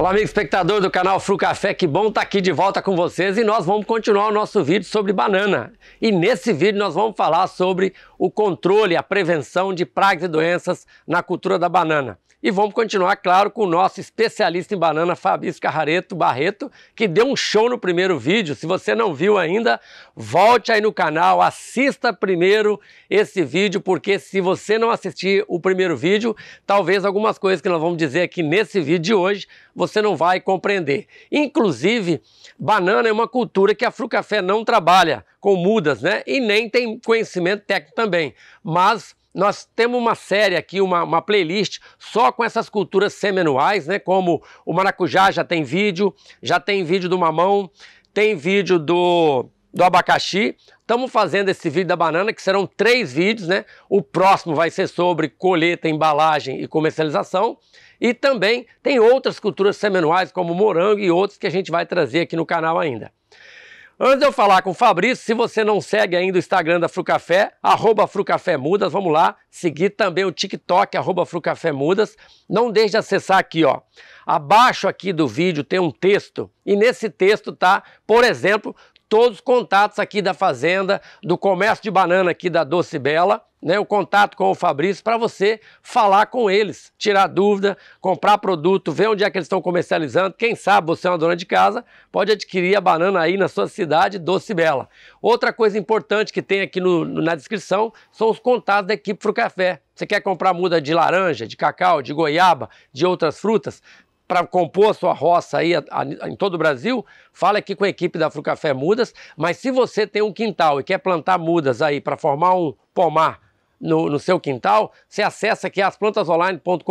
Olá, amigo espectador do canal Fru Café, que bom estar tá aqui de volta com vocês e nós vamos continuar o nosso vídeo sobre banana. E nesse vídeo nós vamos falar sobre o controle, a prevenção de pragas e doenças na cultura da banana. E vamos continuar, claro, com o nosso especialista em banana, Fabrício Carrareto Barreto, que deu um show no primeiro vídeo. Se você não viu ainda, volte aí no canal, assista primeiro esse vídeo, porque se você não assistir o primeiro vídeo, talvez algumas coisas que nós vamos dizer aqui nesse vídeo de hoje você não vai compreender. Inclusive, banana é uma cultura que a Frucafé não trabalha com mudas, né? E nem tem conhecimento técnico também. Mas nós temos uma série aqui, uma, uma playlist só com essas culturas semenuais, né? Como o maracujá já tem vídeo, já tem vídeo do mamão, tem vídeo do, do abacaxi. Estamos fazendo esse vídeo da banana, que serão três vídeos, né? O próximo vai ser sobre colheita, embalagem e comercialização. E também tem outras culturas semenuais, como morango e outros que a gente vai trazer aqui no canal ainda. Antes de eu falar com o Fabrício, se você não segue ainda o Instagram da Frucafé, arroba Frucafé Mudas, vamos lá. Seguir também o TikTok, arroba Frucafé Mudas. Não deixe de acessar aqui, ó. Abaixo aqui do vídeo tem um texto e nesse texto tá, por exemplo, todos os contatos aqui da fazenda, do comércio de banana aqui da Doce Bela, né, o contato com o Fabrício para você falar com eles, tirar dúvida, comprar produto, ver onde é que eles estão comercializando. Quem sabe você é uma dona de casa, pode adquirir a banana aí na sua cidade, Doce Bela. Outra coisa importante que tem aqui no, na descrição são os contatos da equipe Café. Você quer comprar muda de laranja, de cacau, de goiaba, de outras frutas? para compor a sua roça aí a, a, em todo o Brasil, fala aqui com a equipe da Frucafé Mudas. Mas se você tem um quintal e quer plantar mudas aí para formar um pomar no, no, seu quintal, você acessa aqui asplantasonline.com.br,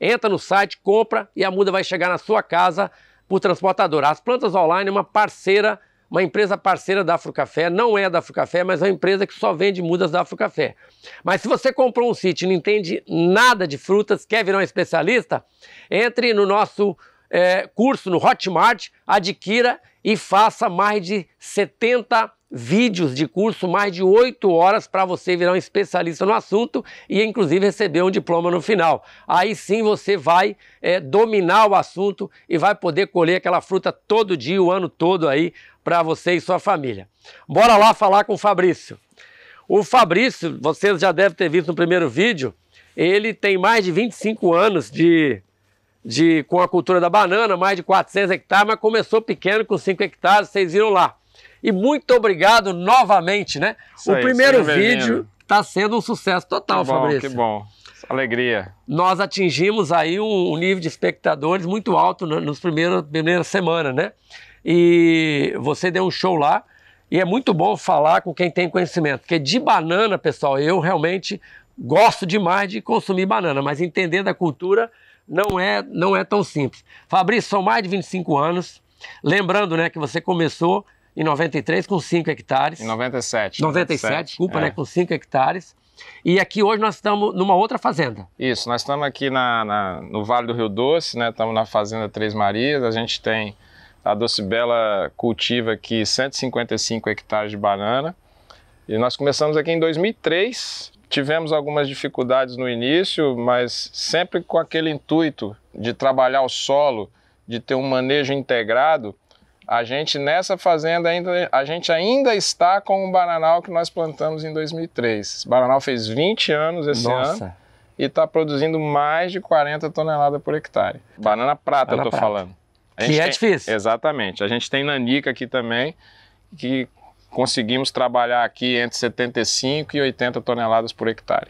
entra no site, compra e a muda vai chegar na sua casa por transportadora. As Plantas Online é uma parceira uma empresa parceira da Afrocafé, não é da Afrocafé, mas é uma empresa que só vende mudas da Afrocafé. Mas se você comprou um sítio e não entende nada de frutas, quer virar um especialista, entre no nosso é, curso no Hotmart, adquira e faça mais de 70 vídeos de curso, mais de 8 horas para você virar um especialista no assunto e inclusive receber um diploma no final. Aí sim você vai é, dominar o assunto e vai poder colher aquela fruta todo dia, o ano todo aí para você e sua família. Bora lá falar com o Fabrício. O Fabrício, vocês já devem ter visto no primeiro vídeo, ele tem mais de 25 anos de, de com a cultura da banana, mais de 400 hectares, mas começou pequeno com 5 hectares, vocês viram lá. E muito obrigado novamente, né? Isso o aí, primeiro vídeo está sendo um sucesso total, que bom, Fabrício. Que bom, alegria. Nós atingimos aí um, nível de espectadores muito alto nos primeiros, primeiras semanas, né? e você deu um show lá. E é muito bom falar com quem tem conhecimento, porque de banana, pessoal, eu realmente gosto demais de consumir banana, mas entender da cultura não é, não é tão simples. Fabrício, são mais de 25 anos. Lembrando, né, que você começou em 93 com 5 hectares. Em 97. 97, 97 desculpa, é. né, com 5 hectares. E aqui hoje nós estamos numa outra fazenda. Isso, nós estamos aqui na, na, no Vale do Rio Doce, né? Estamos na Fazenda Três Marias. A gente tem a Bela cultiva aqui 155 hectares de banana. E nós começamos aqui em 2003. Tivemos algumas dificuldades no início, mas sempre com aquele intuito de trabalhar o solo, de ter um manejo integrado. A gente nessa fazenda ainda a gente ainda está com o bananal que nós plantamos em 2003. O bananal fez 20 anos esse Nossa. ano e está produzindo mais de 40 toneladas por hectare. Banana prata, Banana eu falando. A que é tem, difícil. Exatamente. A gente tem Nanica aqui também, que conseguimos trabalhar aqui entre 75 e 80 toneladas por hectare.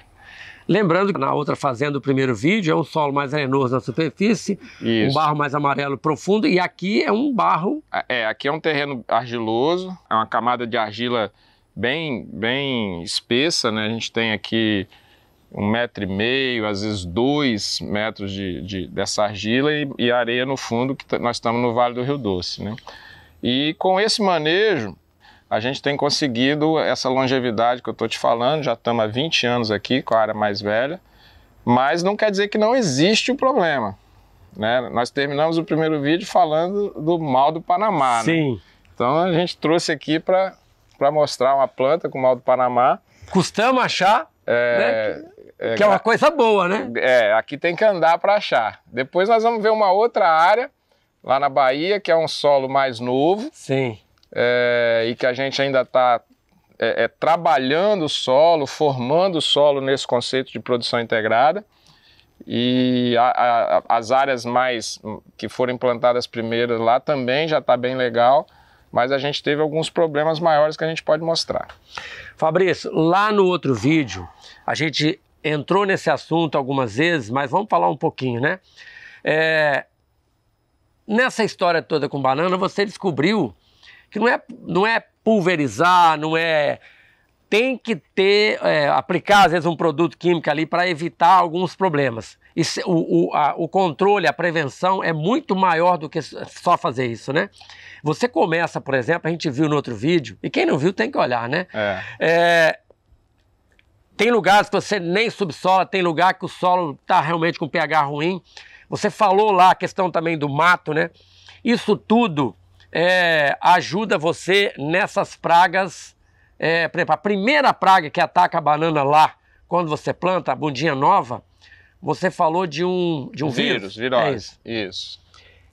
Lembrando que na outra fazenda, do primeiro vídeo, é um solo mais arenoso na superfície, Isso. um barro mais amarelo profundo, e aqui é um barro. É, aqui é um terreno argiloso, é uma camada de argila bem, bem espessa, né? A gente tem aqui um metro e meio, às vezes dois metros de, de dessa argila e, e, areia no fundo, que nós estamos no Vale do Rio Doce. Né? E com esse manejo, a gente tem conseguido essa longevidade que eu estou te falando, já estamos há 20 anos aqui com a área mais velha, mas não quer dizer que não existe o problema. Né? Nós terminamos o primeiro vídeo falando do mal do Panamá. Né? Sim. Né? Então a gente trouxe aqui para mostrar uma planta com mal do Panamá. Custamos achar é, né? É, que é uma coisa boa, né? É, aqui tem que andar para achar. Depois nós vamos ver uma outra área lá na Bahia, que é um solo mais novo. Sim. É, e que a gente ainda está é, é, trabalhando o solo, formando o solo nesse conceito de produção integrada. E a, a, as áreas mais hum, que foram implantadas primeiras lá também já está bem legal mas a gente teve alguns problemas maiores que a gente pode mostrar. Fabrício, lá no outro vídeo, a gente entrou nesse assunto algumas vezes, mas vamos falar um pouquinho, né? É, nessa história toda com banana, você descobriu que não é, não é pulverizar, não é. Tem que ter, é, aplicar às vezes um produto químico ali para evitar alguns problemas. o, o, a, o controle, a prevenção é muito maior do que só fazer isso, né? Você começa, por exemplo, a gente viu no outro vídeo, e quem não viu tem que olhar, né? É, é tem lugares que você nem subsola, tem lugar que o solo está realmente com pH ruim. Você falou lá a questão também do mato, né? Isso tudo é, ajuda você nessas pragas. É, por exemplo, a primeira praga que ataca a banana lá, quando você planta a bundinha nova, você falou de um, de um vírus. Vírus, virose. É isso.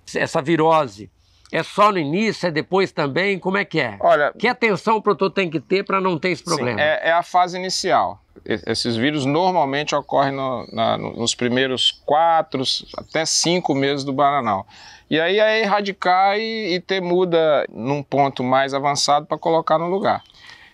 isso. Essa virose é só no início, é depois também? Como é que é? Olha, que atenção o produtor tem que ter para não ter esse problema? Sim, é, é, a fase inicial. Esses vírus normalmente ocorrem no, na, nos primeiros quatro até cinco meses do bananal. E aí é erradicar e, e ter muda num ponto mais avançado para colocar no lugar.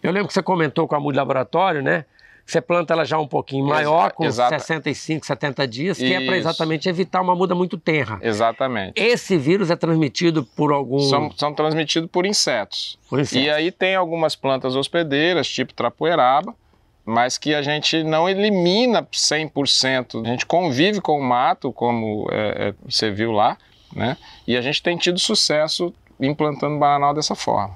Eu lembro que você comentou com a de Laboratório, né? Você planta ela já um pouquinho maior, com Exata. 65, 70 dias, que é Isso. é para exatamente evitar uma muda muito tenra. Exatamente. Esse vírus é transmitido por algum. São, são transmitidos por insetos. por insetos. E aí tem algumas plantas hospedeiras, tipo trapoeraba, mas que a gente não elimina 100%. A gente convive com o mato, como é, é, você viu lá, né? E a gente tem tido sucesso implantando bananal dessa forma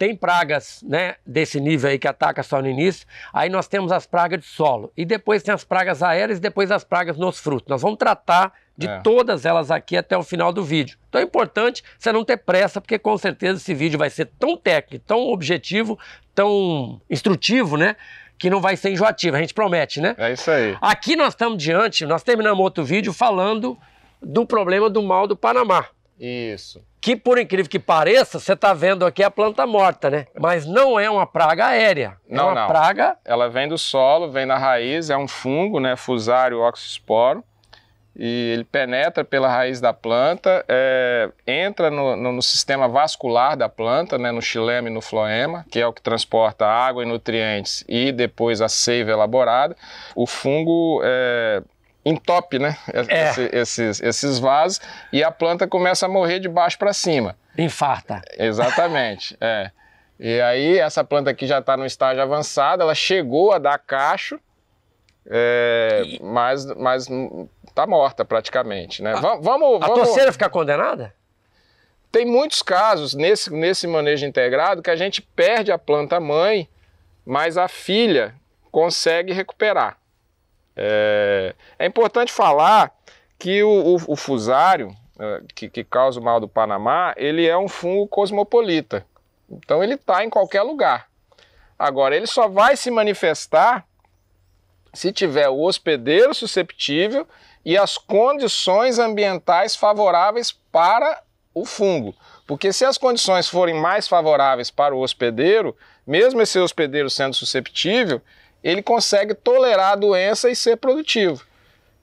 tem pragas né, desse nível aí que ataca só no início, aí nós temos as pragas de solo, e depois tem as pragas aéreas e depois as pragas nos frutos. Nós vamos tratar de é. todas elas aqui até o final do vídeo. Então é importante você não ter pressa, porque com certeza esse vídeo vai ser tão técnico, tão objetivo, tão instrutivo, né? Que não vai ser enjoativo, a gente promete, né? É isso aí. Aqui nós estamos diante, nós terminamos outro vídeo falando do problema do mal do Panamá. Isso que por incrível que pareça, você está vendo aqui a planta morta, né? Mas não é uma praga aérea. É não, é uma não. praga. Ela vem do solo, vem da raiz, é um fungo, né? Fusário oxosporo. E ele penetra pela raiz da planta, é, entra no, no, no, sistema vascular da planta, né, no xilema e no floema, que é o que transporta água e nutrientes e depois a seiva elaborada. O fungo é, entope, né? É. Esse, esses, esses vasos e a planta começa a morrer de baixo para cima. Infarta. Exatamente, é. E aí essa planta aqui já está no estágio avançado, ela chegou a dar cacho, é, e... mas, mas tá morta praticamente, né? A, vamos, vamos, a torceira fica condenada? Tem muitos casos nesse, nesse manejo integrado que a gente perde a planta mãe, mas a filha consegue recuperar. É, é importante falar que o, o, o fusário, é, que, que, causa o mal do Panamá, ele é um fungo cosmopolita. Então ele está em qualquer lugar. Agora, ele só vai se manifestar se tiver o hospedeiro susceptível e as condições ambientais favoráveis para o fungo. Porque se as condições forem mais favoráveis para o hospedeiro, mesmo esse hospedeiro sendo susceptível, ele consegue tolerar a doença e ser produtivo.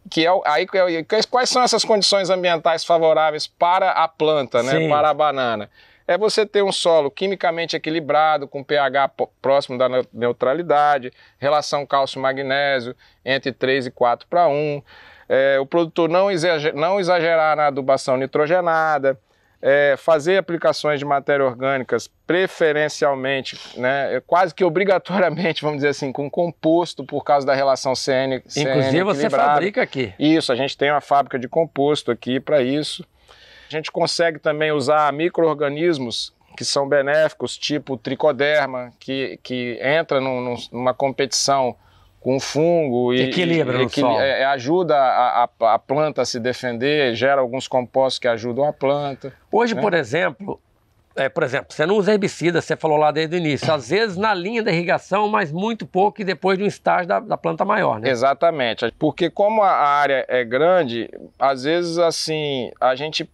Que é, aí, é é, quais são essas condições ambientais favoráveis para a planta, né, para a banana? É você ter um solo quimicamente equilibrado, com pH próximo da neutralidade, relação cálcio-magnésio entre 3 e 4 para 1. É, o produtor não exagerar, não exagerar na adubação nitrogenada, é, fazer aplicações de matéria orgânicas preferencialmente, né, é quase que obrigatoriamente, vamos dizer assim, com composto por causa da relação CN. Inclusive CN você fabrica aqui. Isso, a gente tem uma fábrica de composto aqui para isso. A gente consegue também usar micro-organismos que são benéficos, tipo tricoderma, que, que entra num, numa competição com fungo e equilibra e, é, é, ajuda a, a, a, planta a se defender, gera alguns compostos que ajudam a planta. Hoje, né? por exemplo, é, por exemplo, você não usa herbicida, você falou lá desde o início, às vezes na linha da irrigação, mas muito pouco e depois de um estágio da, da planta maior, né? Exatamente, porque como a área é grande, às vezes assim, a gente,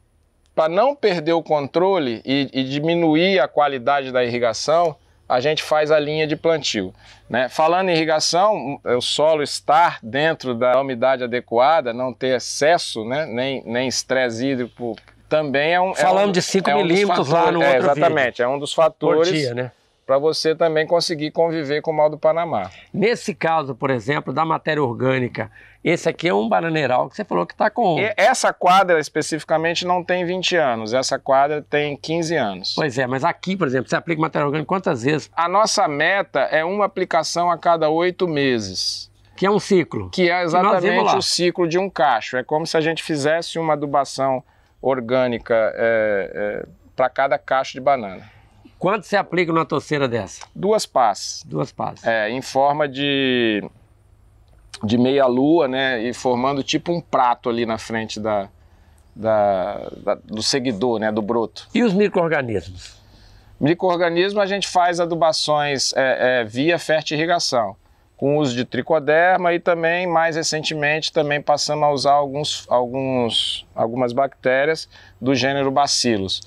para não perder o controle e, e, diminuir a qualidade da irrigação, a gente faz a linha de plantio. Né? Falando em irrigação, o solo estar dentro da umidade adequada, não ter excesso, né? nem, nem estresse hídrico, também é um. É Falando é um, de 5 é um milímetros fatores, lá no é, Exatamente, vídeo. é um dos fatores. Por dia, né? para você também conseguir conviver com o mal do Panamá. Nesse caso, por exemplo, da matéria orgânica, esse aqui é um bananeiral que você falou que está com. E essa quadra especificamente não tem 20 anos, essa quadra tem 15 anos. Pois é, mas aqui, por exemplo, você aplica matéria orgânica quantas vezes? A nossa meta é uma aplicação a cada oito meses. Que é um ciclo. Que é exatamente o ciclo de um cacho. É como se a gente fizesse uma adubação orgânica é, é, para cada cacho de banana. Quanto você aplica numa torceira dessa? Duas pás. Duas pás. É, em forma de, de meia lua, né? E formando tipo um prato ali na frente da, da, da do seguidor, né? Do broto. E os micro-organismos? Microorganismo a gente faz adubações é, é, via fertirrigação, com uso de tricoderma e também, mais recentemente, também passamos a usar alguns, alguns, algumas bactérias do gênero bacilos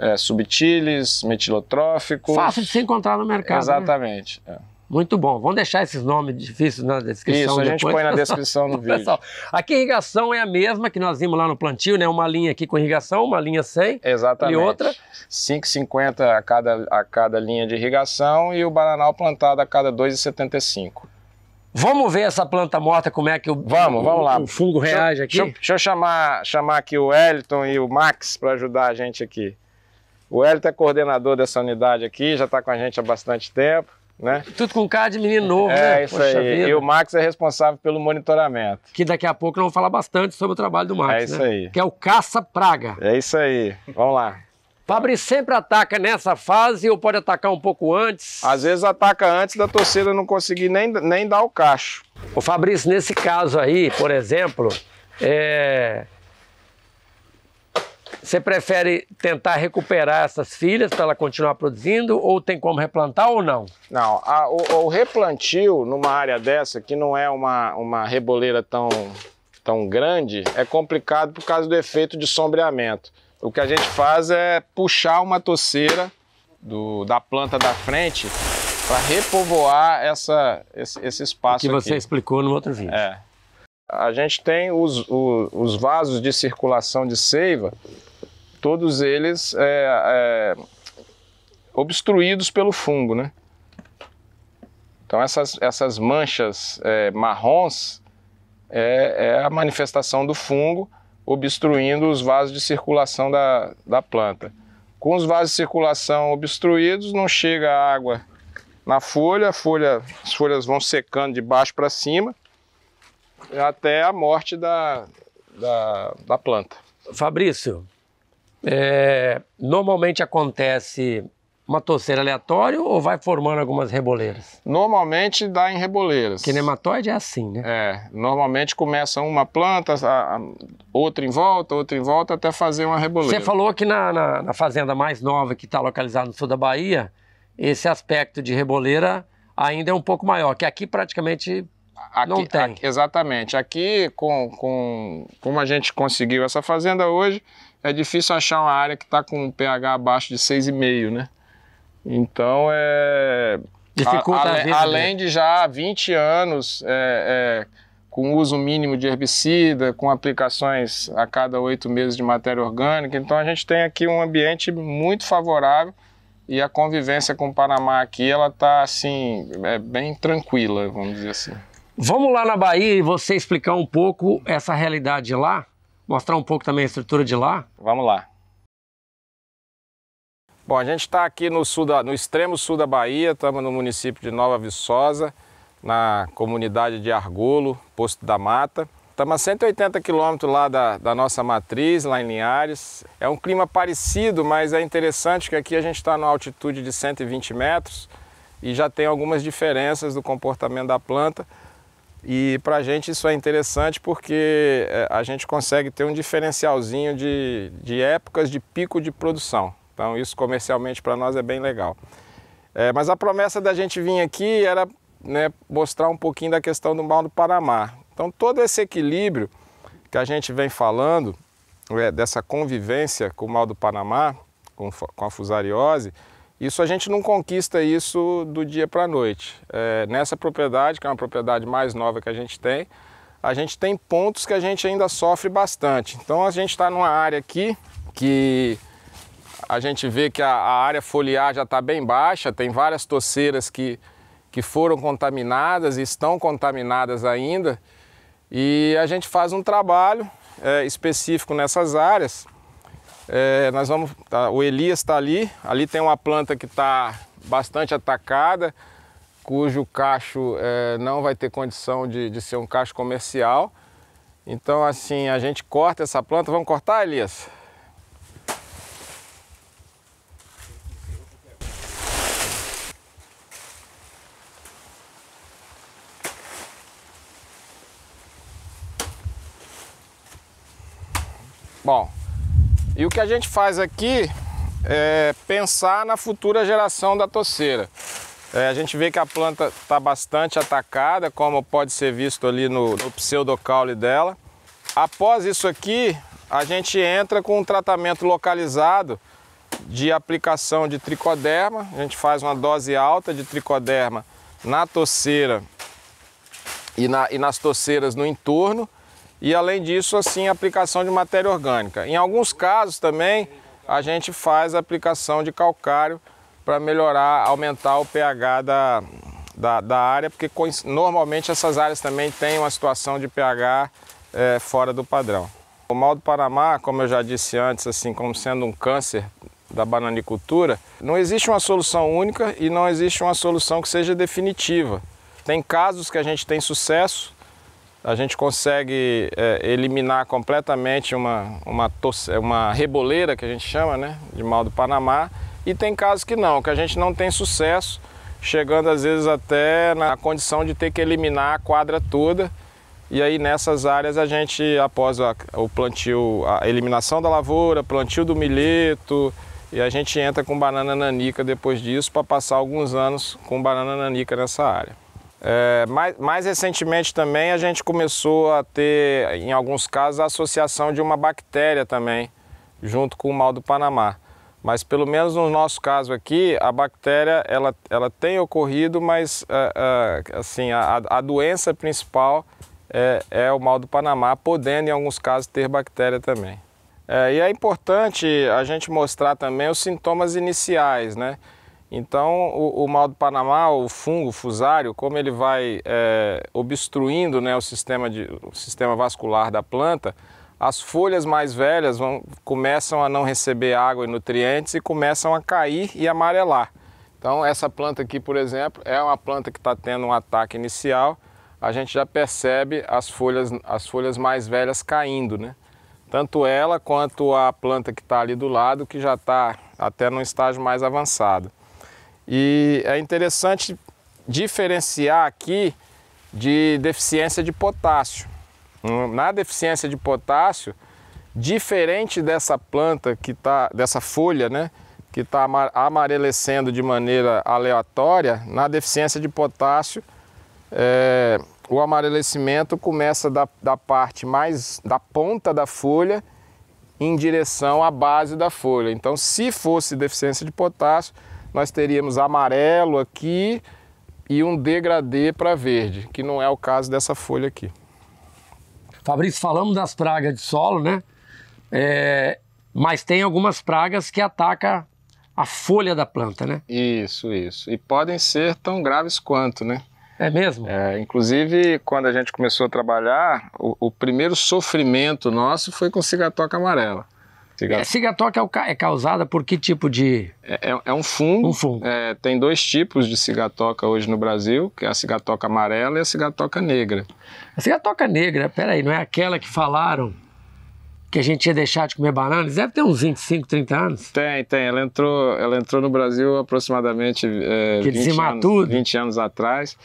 é, subtilis, metilotróficos. Fácil de se encontrar no mercado. Né? Exatamente. Né? É. Muito bom. Vamos deixar esses nomes difíceis na descrição. Isso, a gente depois. põe na descrição do vídeo. Pessoal, aqui a irrigação é a mesma que nós vimos lá no plantio, né? Uma linha aqui com irrigação, uma linha sem. Exatamente. E outra. 5,50 a cada, a cada linha de irrigação e o bananal plantado a cada 2,75. Vamos ver essa planta morta, como é que o, vamos, o, vamos lá. o fungo reage aqui? Deixa, deixa eu chamar, chamar aqui o Elton e o Max para ajudar a gente aqui. O Hélio é coordenador dessa unidade aqui, já está com a gente há bastante tempo. Né? Tudo com cara de menino novo, é, né? É, isso Poxa aí. Vida. E o Max é responsável pelo monitoramento. Que daqui a pouco nós vamos falar bastante sobre o trabalho do Max, É isso né? aí. Que é o caça-praga. É isso aí. Vamos lá. Fabri sempre ataca nessa fase ou pode atacar um pouco antes? Às vezes ataca antes da torcida não conseguir nem, nem dar o cacho. O Fabrício, nesse caso aí, por exemplo, é... Você prefere tentar recuperar essas filhas para ela continuar produzindo ou tem como replantar ou não? Não, a, o, o, replantio numa área dessa, que não é uma, uma reboleira tão, tão grande, é complicado por causa do efeito de sombreamento. O que a gente faz é puxar uma toceira do, da planta da frente para repovoar essa, esse, esse espaço. aqui. que você aqui. explicou no outro vídeo. É. A gente tem os, os, os vasos de circulação de seiva todos eles é, é, obstruídos pelo fungo, né? Então essas, essas manchas é, marrons é, é, a manifestação do fungo obstruindo os vasos de circulação da, da planta. Com os vasos de circulação obstruídos, não chega água na folha, folha, as folhas vão secando de baixo para cima até a morte da, da, da planta. Fabrício, é, normalmente acontece uma torceira aleatória ou vai formando algumas reboleiras? Normalmente dá em reboleiras. Que nematóide é assim, né? É, normalmente começa uma planta, a, a, outra em volta, outra em volta, até fazer uma reboleira. Você falou que na, na, na fazenda mais nova, que está localizada no sul da Bahia, esse aspecto de reboleira ainda é um pouco maior, que aqui praticamente Aqui, não tem. Aqui, exatamente. Aqui, com, com, como a gente conseguiu essa fazenda hoje, é difícil achar uma área que está com um pH abaixo de 6,5, né? Então é. Dificulta a, a, a né? além de já 20 anos é, é, com uso mínimo de herbicida, com aplicações a cada oito meses de matéria orgânica, então a gente tem aqui um ambiente muito favorável e a convivência com o Panamá aqui ela está assim é bem tranquila, vamos dizer assim. Vamos lá na Bahia e você explicar um pouco essa realidade lá mostrar um pouco também a estrutura de lá? Vamos lá. Bom, a gente está aqui no, sul da, no extremo sul da Bahia, estamos no município de Nova Viçosa, na comunidade de Argolo, Posto da Mata. Estamos a 180 quilômetros lá da, da, nossa matriz, lá em Linhares. É um clima parecido, mas é interessante que aqui a gente está numa altitude de 120 metros e já tem algumas diferenças do comportamento da planta. E para a gente isso é interessante porque é, a gente consegue ter um diferencialzinho de, de épocas de pico de produção. Então isso comercialmente para nós é bem legal. É, mas a promessa da gente vir aqui era né, mostrar um pouquinho da questão do mal do Panamá. Então todo esse equilíbrio que a gente vem falando, é, dessa convivência com o mal do Panamá, com, com a fusariose, isso a gente não conquista isso do dia para a noite. É, nessa propriedade, que é uma propriedade mais nova que a gente tem, a gente tem pontos que a gente ainda sofre bastante. Então a gente está numa área aqui que a gente vê que a, a área foliar já está bem baixa, tem várias toceiras que, que foram contaminadas e estão contaminadas ainda. E a gente faz um trabalho é, específico nessas áreas é, nós vamos, tá, o Elias está ali, ali tem uma planta que está bastante atacada, cujo cacho é, não vai ter condição de, de, ser um cacho comercial. Então assim, a gente corta essa planta, vamos cortar Elias? Bom, e o que a gente faz aqui é pensar na futura geração da toceira. É, a gente vê que a planta está bastante atacada, como pode ser visto ali no, no pseudocaule dela. Após isso aqui, a gente entra com um tratamento localizado de aplicação de tricoderma. A gente faz uma dose alta de tricoderma na toceira e, na, e nas toceiras no entorno e além disso, assim, aplicação de matéria orgânica. Em alguns casos também a gente faz a aplicação de calcário para melhorar, aumentar o pH da, da, da, área, porque normalmente essas áreas também têm uma situação de pH é, fora do padrão. O mal do Panamá, como eu já disse antes, assim como sendo um câncer da bananicultura, não existe uma solução única e não existe uma solução que seja definitiva. Tem casos que a gente tem sucesso, a gente consegue é, eliminar completamente uma, uma, uma reboleira, que a gente chama, né, de mal do Panamá, e tem casos que não, que a gente não tem sucesso, chegando às vezes até na condição de ter que eliminar a quadra toda. E aí nessas áreas a gente, após a, o plantio, a eliminação da lavoura, plantio do milheto, e a gente entra com banana nanica depois disso para passar alguns anos com banana nanica nessa área. É, mais, mais, recentemente também a gente começou a ter, em alguns casos, a associação de uma bactéria também, junto com o mal do Panamá. Mas pelo menos no nosso caso aqui, a bactéria ela, ela tem ocorrido, mas é, é, assim, a, a, doença principal é, é, o mal do Panamá, podendo em alguns casos ter bactéria também. É, e é importante a gente mostrar também os sintomas iniciais, né? Então, o, o, mal do Panamá, o fungo o fusário, como ele vai é, obstruindo né, o, sistema de, o sistema vascular da planta, as folhas mais velhas vão, começam a não receber água e nutrientes e começam a cair e amarelar. Então, essa planta aqui, por exemplo, é uma planta que está tendo um ataque inicial. A gente já percebe as folhas, as folhas mais velhas caindo, né? Tanto ela quanto a planta que está ali do lado, que já está até num estágio mais avançado. E é interessante diferenciar aqui de deficiência de potássio. Hum, na deficiência de potássio, diferente dessa planta que está, dessa folha, né, que está amarelecendo de maneira aleatória, na deficiência de potássio, é, o amarelecimento começa da, da parte mais da ponta da folha em direção à base da folha. Então, se fosse deficiência de potássio, nós teríamos amarelo aqui e um degradê para verde, que não é o caso dessa folha aqui. Fabrício, falamos das pragas de solo, né? É, mas tem algumas pragas que atacam a folha da planta, né? Isso, isso. E podem ser tão graves quanto, né? É mesmo? É, inclusive, quando a gente começou a trabalhar, o, o primeiro sofrimento nosso foi com cigatoca amarela. Cigato... Tá é, cigatoca é, é, causada por que tipo de. É, é, é um fungo. Um fungo. É, tem dois tipos de cigatoca hoje no Brasil, que é a cigatoca amarela e a cigatoca negra. A cigatoca negra, peraí, não é aquela que falaram que a gente ia deixar de comer bananas? Deve ter uns 25, 30 anos. Tem, tem. Ela entrou, ela entrou no Brasil aproximadamente é, que 20, anos, tudo. 20 anos atrás.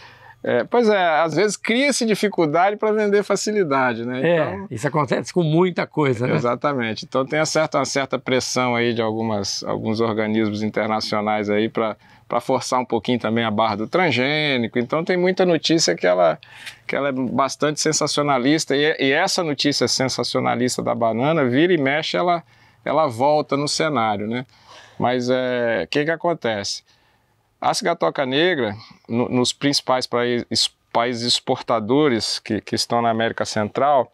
É, pois é, às vezes cria-se dificuldade para vender facilidade, né? É, então, é, isso acontece com muita coisa, né? Exatamente. Então tem uma certa, uma certa pressão aí de algumas, alguns organismos internacionais aí para para forçar um pouquinho também a barra do transgênico. Então tem muita notícia que ela, que ela é bastante sensacionalista e, é, e essa notícia sensacionalista da banana vira e mexe ela ela volta no cenário, né? Mas é, o que que acontece? A cigatoca negra, no, nos principais países, países exportadores que, que, estão na América Central,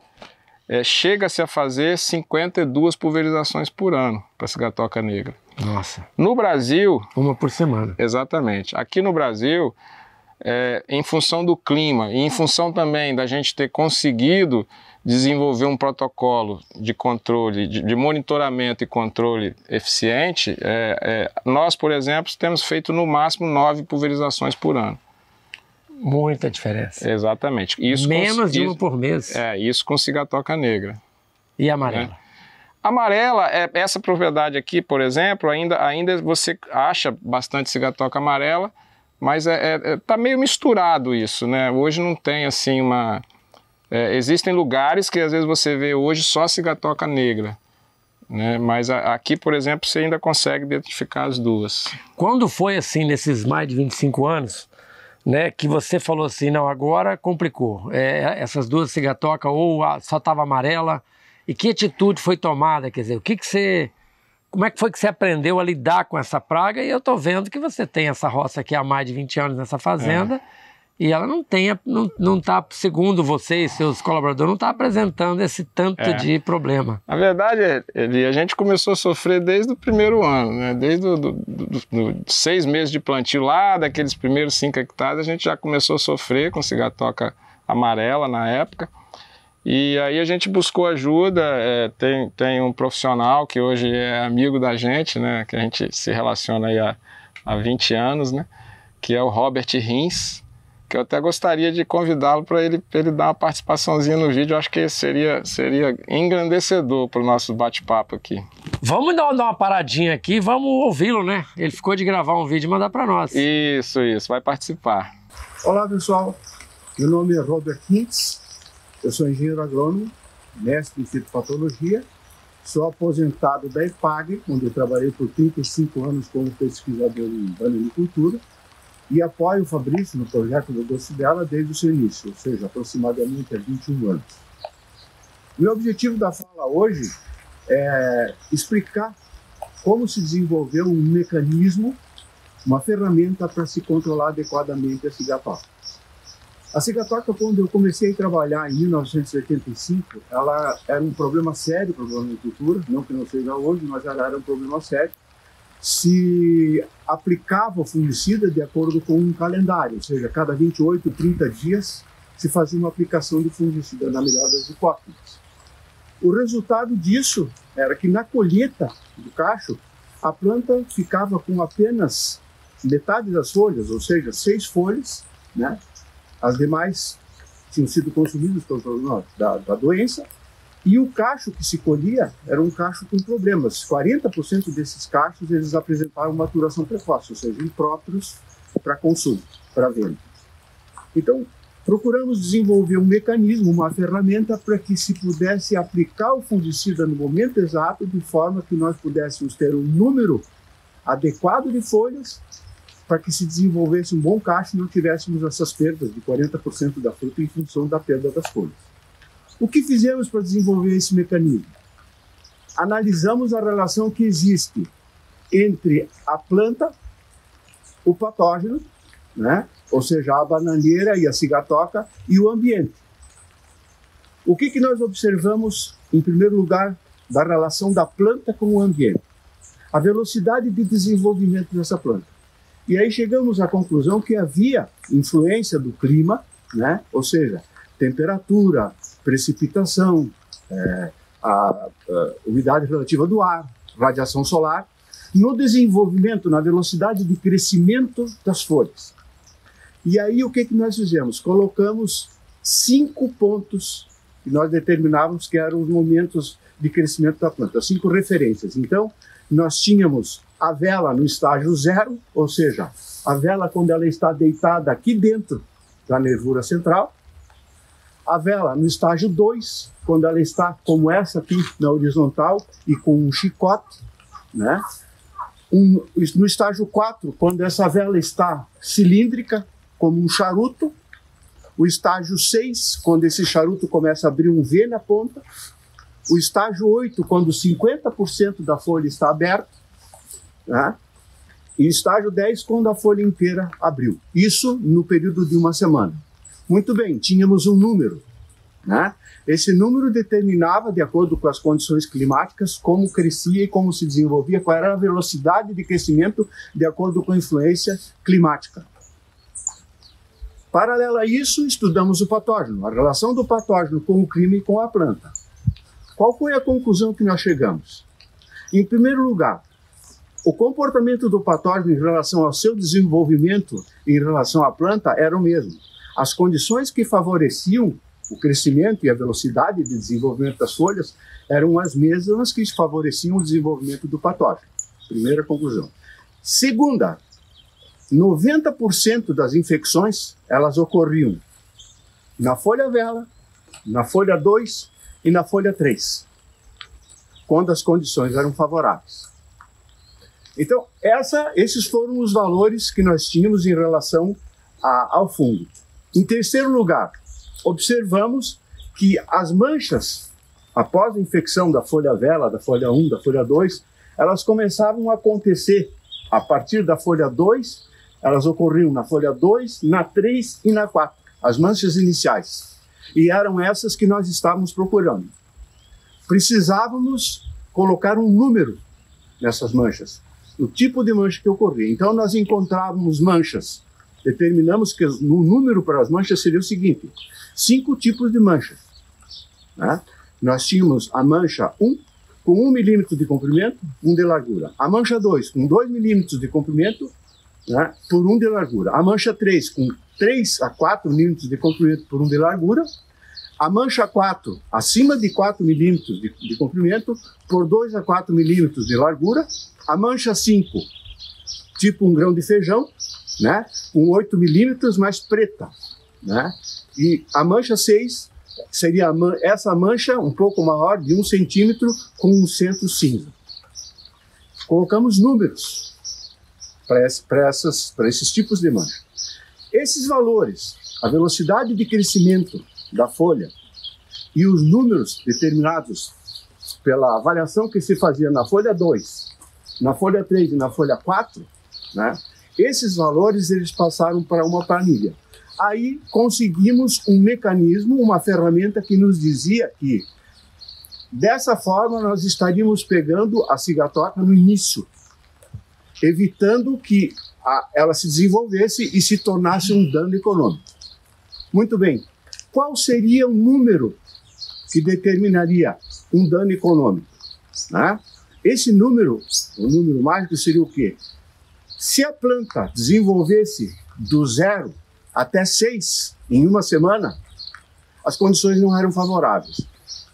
é, chega-se a fazer 52 pulverizações por ano para a cigatoca negra. Nossa. No Brasil. Uma por semana. Exatamente. Aqui no Brasil, é, em função do clima e em função também da gente ter conseguido desenvolver um protocolo de controle, de, de monitoramento e controle eficiente, é, é, nós, por exemplo, temos feito no máximo nove pulverizações por ano. Muita diferença. Exatamente. Isso Menos de uma por mês. É, isso com cigatoca negra. E amarela? Né? Amarela, é, essa propriedade aqui, por exemplo, ainda, ainda você acha bastante cigatoca amarela, mas é, é, é, tá meio misturado isso, né? Hoje não tem assim uma. É, existem lugares que às vezes você vê hoje só cigatoca negra. Né? Mas a, aqui, por exemplo, você ainda consegue identificar as duas. Quando foi assim, nesses mais de 25 anos, né, que você falou assim, não, agora complicou. É, essas duas cigatoca ou a, só estava amarela. E que atitude foi tomada? Quer dizer, o que, que você como é que foi que você aprendeu a lidar com essa praga? E eu estou vendo que você tem essa roça aqui há mais de 20 anos nessa fazenda. É. E ela não tem, não, não tá, segundo você e seus colaboradores, não está apresentando esse tanto é. de problema. Na verdade, que a gente começou a sofrer desde o primeiro ano, né? Desde os do, do, do seis meses de plantio lá, daqueles primeiros cinco hectares, a gente já começou a sofrer com cigatoca amarela na época. E aí a gente buscou ajuda, é, tem, tem um profissional que hoje é amigo da gente, né, que a gente se relaciona aí há, há 20 anos, né, que é o Robert Rins, que eu até gostaria de convidá-lo para ele, ele dar uma participaçãozinha no vídeo. Eu acho que seria, seria engrandecedor para o nosso bate-papo aqui. Vamos dar uma paradinha aqui, vamos ouvi-lo, né? Ele ficou de gravar um vídeo e mandar para nós. Isso, isso, vai participar. Olá, pessoal. Meu nome é Robert Hintz, eu sou engenheiro agrônomo, mestre em fitopatologia, sou aposentado da IPAG, onde eu trabalhei por 35 anos como pesquisador em bananicultura, e apoio o Fabrício no projeto do Doce Dela desde o seu início, ou seja, aproximadamente há 21 anos. Meu objetivo da fala hoje é explicar como se desenvolveu um mecanismo, uma ferramenta para se controlar adequadamente a cigarro a Cigatorca, quando eu comecei a trabalhar em 1985, ela era um problema sério para a agricultura, não que não seja hoje, mas ela era um problema sério. Se aplicava o fungicida de acordo com um calendário, ou seja, cada 28, 30 dias se fazia uma aplicação de fungicida, na melhor das hipóteses. O resultado disso era que na colheita do cacho, a planta ficava com apenas metade das folhas, ou seja, seis folhas, né? As demais tinham sido consumidas pelos nós da, da doença e o cacho que se colhia era um cacho com problemas. 40% desses cachos eles apresentaram maturação precoce, ou seja, impróprios para consumo, para venda. Então, procuramos desenvolver um mecanismo, uma ferramenta para que se pudesse aplicar o fungicida no momento exato, de forma que nós pudéssemos ter um número adequado de folhas para que se desenvolvesse um bom caixa e não tivéssemos essas perdas de 40% da fruta em função da perda das folhas. O que fizemos para desenvolver esse mecanismo? Analisamos a relação que existe entre a planta, o patógeno, né? ou seja, a bananeira e a cigatoca, e o ambiente. O que, que nós observamos, em primeiro lugar, da relação da planta com o ambiente? A velocidade de desenvolvimento dessa planta. E aí chegamos à conclusão que havia influência do clima, né? ou seja, temperatura, precipitação, é, a, a umidade relativa do ar, radiação solar, no desenvolvimento, na velocidade de crescimento das folhas. E aí o que, que nós fizemos? Colocamos cinco pontos que nós determinávamos que eram os momentos de crescimento da planta, cinco referências. Então, nós tínhamos a vela no estágio zero, ou seja, a vela quando ela está deitada aqui dentro da nervura central, a vela no estágio 2, quando ela está como essa aqui na horizontal e com um chicote, né? Um, no estágio 4, quando essa vela está cilíndrica, como um charuto, o estágio 6, quando esse charuto começa a abrir um V na ponta, o estágio 8, quando 50% da folha está aberta, né? E estágio 10, quando a folha inteira abriu. Isso no período de uma semana. Muito bem, tínhamos um número. Né? Esse número determinava, de acordo com as condições climáticas, como crescia e como se desenvolvia, qual era a velocidade de crescimento, de acordo com a influência climática. Paralelo a isso, estudamos o patógeno, a relação do patógeno com o clima e com a planta. Qual foi a conclusão que nós chegamos? Em primeiro lugar, o comportamento do patógeno em relação ao seu desenvolvimento em relação à planta era o mesmo. As condições que favoreciam o crescimento e a velocidade de desenvolvimento das folhas eram as mesmas que favoreciam o desenvolvimento do patógeno. Primeira conclusão. Segunda, 90% das infecções elas ocorriam na folha vela, na folha 2 e na folha 3, quando as condições eram favoráveis. Então, essa, esses foram os valores que nós tínhamos em relação a, ao fundo. Em terceiro lugar, observamos que as manchas, após a infecção da folha vela, da folha 1, da folha 2, elas começavam a acontecer a partir da folha 2, elas ocorriam na folha 2, na 3 e na 4, as manchas iniciais. E eram essas que nós estávamos procurando. Precisávamos colocar um número nessas manchas o tipo de mancha que ocorria. Então nós encontrávamos manchas, determinamos que o número para as manchas seria o seguinte: cinco tipos de manchas. Né? Nós tínhamos a mancha 1, com 1 milímetro de comprimento, 1 de largura. A mancha 2, com 2 milímetros de comprimento, né, por 1 de largura. A mancha 3, com 3 a 4 milímetros de comprimento por 1 de largura. A mancha 4, acima de 4 milímetros de, de, comprimento, por 2 a 4 milímetros de largura. A mancha 5, tipo um grão de feijão, né? com 8 milímetros, mas preta. Né? E a mancha 6 seria man essa mancha um pouco maior, de 1 centímetro, com um centro cinza. Colocamos números para esses tipos de mancha. Esses valores, a velocidade de crescimento da folha. E os números determinados pela avaliação que se fazia na folha 2, na folha 3 e na folha 4, né? Esses valores eles passaram para uma planilha. Aí conseguimos um mecanismo, uma ferramenta que nos dizia que dessa forma nós estaríamos pegando a cigatóca no início, evitando que a, ela se desenvolvesse e se tornasse um dano econômico. Muito bem, qual seria o número que determinaria um dano econômico. Né? Esse número, o número mágico, seria o quê? Se a planta desenvolvesse do zero até seis em uma semana, as condições não eram favoráveis.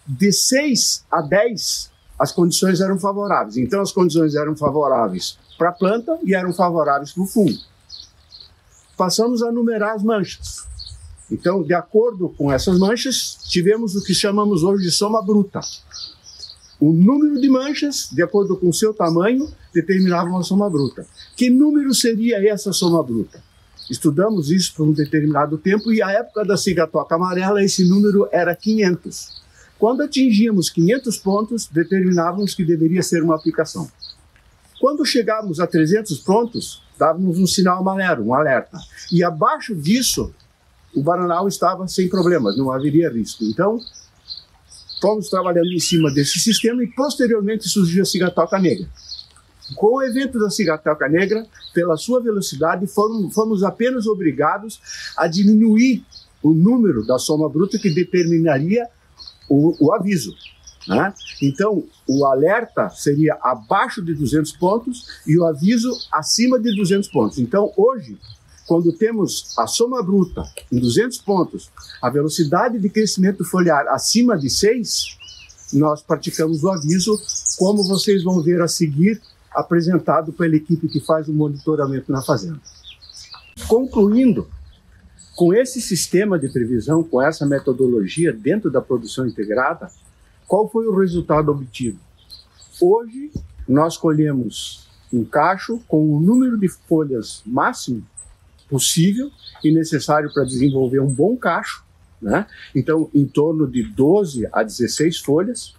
De seis a dez, as condições eram favoráveis. Então, as condições eram favoráveis para a planta e eram favoráveis para o fungo. Passamos a numerar as manchas. Então, de acordo com essas manchas, tivemos o que chamamos hoje de soma bruta. O número de manchas, de acordo com o seu tamanho, determinava uma soma bruta. Que número seria essa soma bruta? Estudamos isso por um determinado tempo e à época da cigatoca amarela esse número era 500. Quando atingíamos 500 pontos, determinávamos que deveria ser uma aplicação. Quando chegávamos a 300 pontos, dávamos um sinal amarelo, um alerta. E abaixo disso, o Bananal estava sem problemas, não haveria risco. Então, fomos trabalhando em cima desse sistema e posteriormente surgiu a cigatoca negra. Com o evento da cigatoca negra, pela sua velocidade, foram, fomos apenas obrigados a diminuir o número da soma bruta que determinaria o, o aviso. Né? Então, o alerta seria abaixo de 200 pontos e o aviso acima de 200 pontos. Então, hoje, quando temos a soma bruta em 200 pontos, a velocidade de crescimento foliar acima de 6, nós praticamos o aviso, como vocês vão ver a seguir, apresentado pela equipe que faz o monitoramento na fazenda. Concluindo, com esse sistema de previsão, com essa metodologia dentro da produção integrada, qual foi o resultado obtido? Hoje, nós colhemos um cacho com o número de folhas máximo possível e necessário para desenvolver um bom cacho, né? então em torno de 12 a 16 folhas.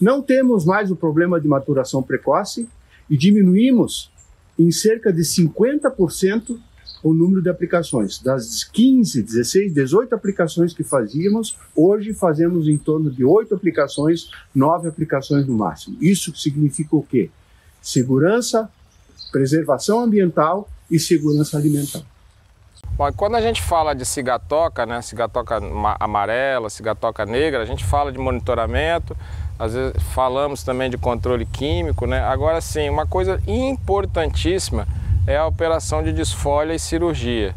Não temos mais o problema de maturação precoce e diminuímos em cerca de 50% o número de aplicações. Das 15, 16, 18 aplicações que fazíamos, hoje fazemos em torno de 8 aplicações, 9 aplicações no máximo. Isso significa o quê? Segurança, preservação ambiental e segurança alimentar. Bom, quando a gente fala de cigatoca, né, cigatoca amarela, cigatoca negra, a gente fala de monitoramento, às vezes falamos também de controle químico, né? Agora sim, uma coisa importantíssima é a operação de desfolha e cirurgia,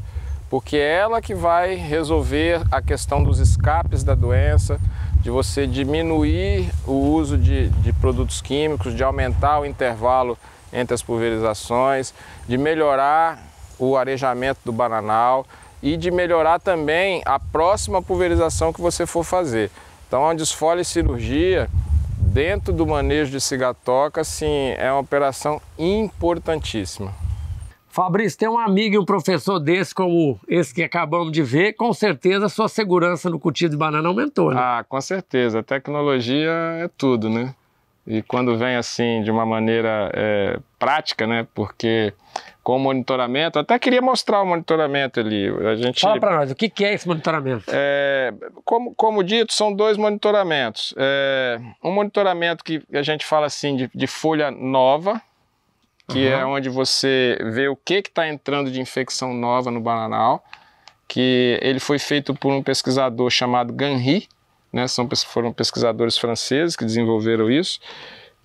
porque é ela que vai resolver a questão dos escapes da doença, de você diminuir o uso de, de produtos químicos, de aumentar o intervalo entre as pulverizações, de melhorar o arejamento do bananal e de melhorar também a próxima pulverização que você for fazer. Então, a desfolha e cirurgia dentro do manejo de cigatoca, sim, é uma operação importantíssima. Fabrício, tem um amigo e um professor desse, como esse que acabamos de ver, com certeza sua segurança no cultivo de banana aumentou, né? Ah, com certeza. A tecnologia é tudo, né? E quando vem assim, de uma maneira é, prática, né? Porque com monitoramento. Até queria mostrar o monitoramento ali. A gente, Fala para nós, o que, é esse monitoramento? É, como, como dito, são dois monitoramentos. É, um monitoramento que a gente fala assim de, de folha nova, que uhum. é onde você vê o que está entrando de infecção nova no bananal, que ele foi feito por um pesquisador chamado Ganry né, são, foram pesquisadores franceses que desenvolveram isso,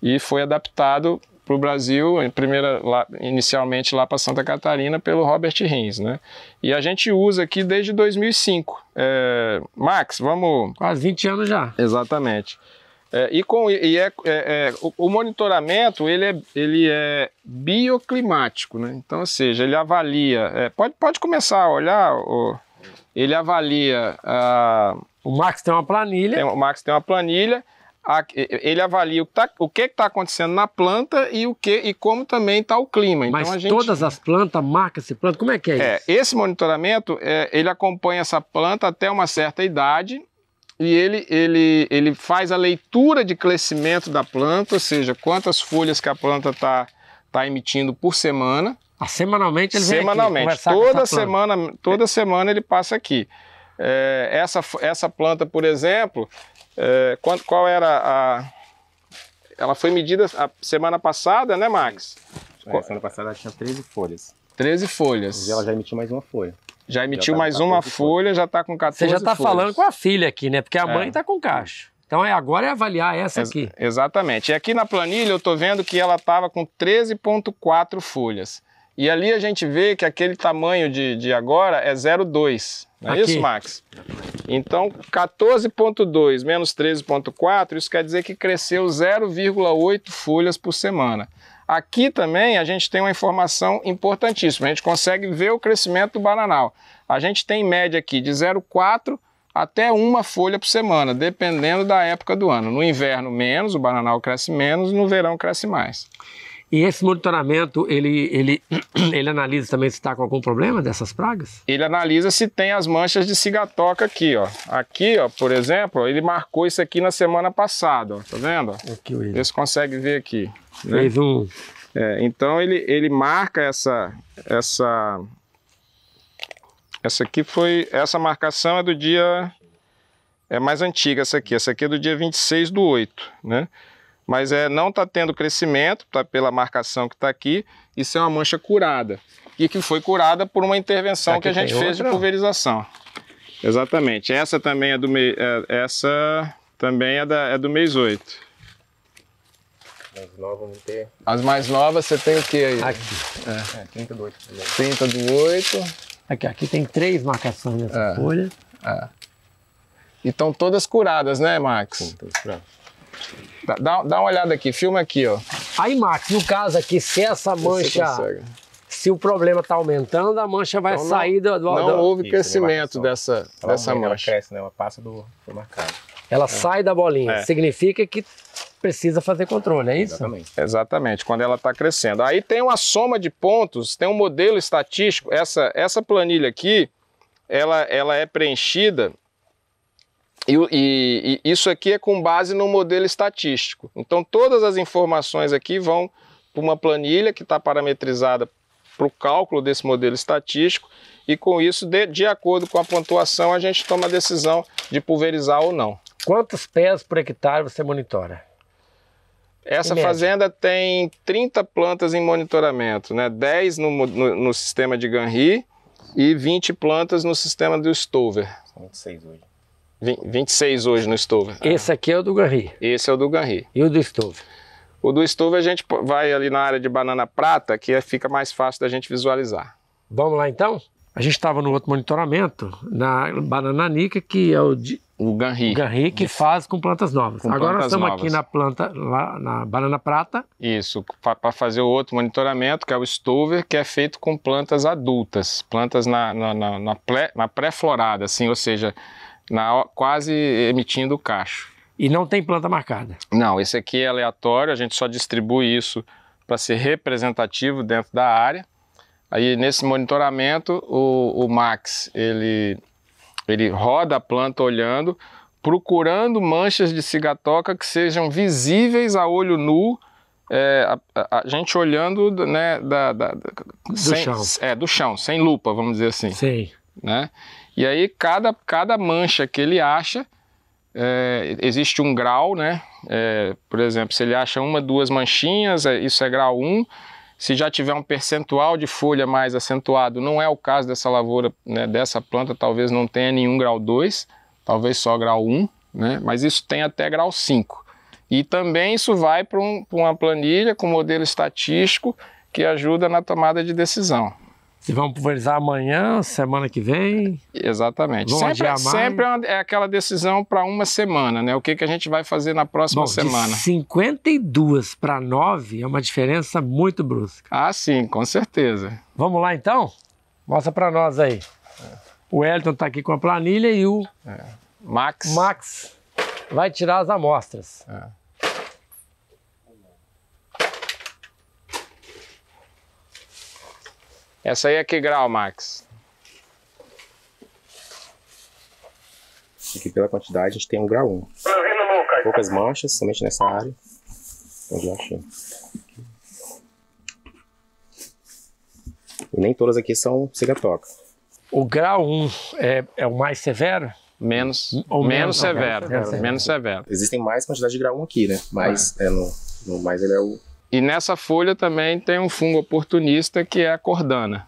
e foi adaptado para o Brasil, primeira, lá, inicialmente lá para Santa Catarina, pelo Robert Rins, né? E a gente usa aqui desde 2005. É, Max, vamos... Quase 20 anos já. Exatamente. É, e com, e é, é, é, o, o, monitoramento ele é, ele é bioclimático, né? Então, ou seja, ele avalia. É, pode, pode começar a olhar. O, ele avalia. A, o Max tem uma planilha. Tem, o Max tem uma planilha ele avalia o que tá, está acontecendo na planta e o que e como também está o clima. Então, Mas gente, todas as plantas, marca se planta, como é que é, é isso? Esse monitoramento, é, ele acompanha essa planta até uma certa idade e ele, ele, ele faz a leitura de crescimento da planta, ou seja, quantas folhas que a planta está tá emitindo por semana. A ah, semanalmente ele semanalmente. vem aqui toda semana Toda semana ele passa aqui. É, essa, essa planta, por exemplo, é, qual era a. Ela foi medida a semana passada, né, Max? É, semana passada ela tinha 13 folhas. 13 folhas. E ela já emitiu mais uma folha. Já emitiu já tá mais uma folha, já está com 14 Você já está falando com a filha aqui, né? Porque a mãe está é. com caixa. Então é agora é avaliar essa aqui. exatamente. E aqui na planilha eu estou vendo que ela estava com 13,4 folhas. E ali a gente vê que aquele tamanho de, de agora é 0,2. Não é Aqui. isso, Max? Então, 14,2 menos 13,4, isso quer dizer que cresceu 0,8 folhas por semana. Aqui também a gente tem uma informação importantíssima, a gente consegue ver o crescimento do bananal. A gente tem em média aqui de 0,4 até uma folha por semana, dependendo da época do ano. No inverno, menos, o bananal cresce menos, no verão cresce mais. E esse monitoramento, ele, ele, ele analisa também se está com algum problema dessas pragas? Ele analisa se tem as manchas de cigatoca aqui, ó. Aqui, ó, por exemplo, ele marcou isso aqui na semana passada, ó. Tá vendo? Aqui, é William. Vocês conseguem ver aqui. Né? Fez um... É, então ele, ele marca essa, essa... Essa aqui foi... Essa marcação é do dia... É mais antiga essa aqui. Essa aqui é do dia 26 do 8, né? mas é, não está tendo crescimento, tá pela marcação que está aqui, isso é uma mancha curada, e que foi curada por uma intervenção aqui que a gente fez outra. de pulverização. Exatamente, essa também é do, mei, é, essa também é, da, é do mês 8. ter... As mais novas você tem o que aí? Aqui. É. É, 30 do 8. 30 do 8. Aqui, aqui tem três marcações nessa é. folha. É. E estão todas curadas, né, Max? Sim, todas curadas. Dá, dá uma olhada aqui, filma aqui, ó. Aí, Max, no caso aqui, se essa mancha se o problema está aumentando, a mancha vai então, sair do, do Não houve Isso, crescimento dessa, ela dessa mancha. Ela cresce, né? Ela passa do, do marcado. Ela é. sai da bolinha. É. Significa que precisa fazer controle, é isso? Exatamente. Exatamente, quando ela está crescendo. Aí tem uma soma de pontos, tem um modelo estatístico. Essa, essa planilha aqui, ela, ela é preenchida e, e, e, isso aqui é com base no modelo estatístico. Então, todas as informações aqui vão para uma planilha que está parametrizada para o cálculo desse modelo estatístico, e com isso, de, de acordo com a pontuação, a gente toma a decisão de pulverizar ou não. Quantos pés por hectare você monitora? Essa fazenda tem 30 plantas em monitoramento, né? 10 no, no, no sistema de Ganri e 20 plantas no sistema do Stover. São 26 hoje. 26 hoje no Stover. É. Esse aqui é o do Garri. Esse é o do Garri. E o do Stover. O do Stover a gente vai ali na área de banana prata, que é, fica mais fácil da gente visualizar. Vamos lá então? A gente estava no outro monitoramento, na banana nica, que é o, de, o Ganri. Ganri que faz com plantas novas. Com Agora plantas estamos aqui na planta, lá na banana prata. Isso, para fazer o outro monitoramento, que é o Stover, que é feito com plantas adultas, plantas na, na, na, na pré-florada, assim, ou seja, na, quase emitindo o cacho. E não tem planta marcada? Não, esse aqui é aleatório, a gente só distribui isso para ser representativo dentro da área. Aí nesse monitoramento, o, o Max, ele, ele roda a planta olhando, procurando manchas de cigatoca que sejam visíveis a olho nu, é, a, a, a, gente olhando né, da, da, da, do, sem, chão. É, do chão, sem lupa, vamos dizer assim. Sim. Né? E aí cada, cada mancha que ele acha, é, existe um grau, né? É, por exemplo, se ele acha uma, duas manchinhas, é, isso é grau 1. Um. Se já tiver um percentual de folha mais acentuado, não é o caso dessa lavoura, né? dessa planta, talvez não tenha nenhum grau 2, talvez só grau 1, um, né? mas isso tem até grau 5. E também isso vai para um, uma planilha com modelo estatístico que ajuda na tomada de decisão. Se vão pulverizar amanhã, semana que vem? Exatamente. sempre sempre é, é aquela decisão para uma semana, né? O que, que a gente vai fazer na próxima Bom, semana. De 52 para 9 é uma diferença muito brusca. Ah, sim, com certeza. Vamos lá então? Mostra para nós aí. O Elton está aqui com a planilha e o é. Max. Max vai tirar as amostras. É. Essa aí é que grau, Max? Aqui pela quantidade a gente tem um grau 1. Um. Poucas manchas, somente nessa área. Onde eu achei. E nem todas aqui são cigatoca. O grau 1 é, é o mais severo? Menos, ou menos, menos severo, menos severo. Existem mais quantidade de grau 1 aqui, né? Mas ah. é no, no mais ele é o e nessa folha também tem um fungo oportunista que é a cordana,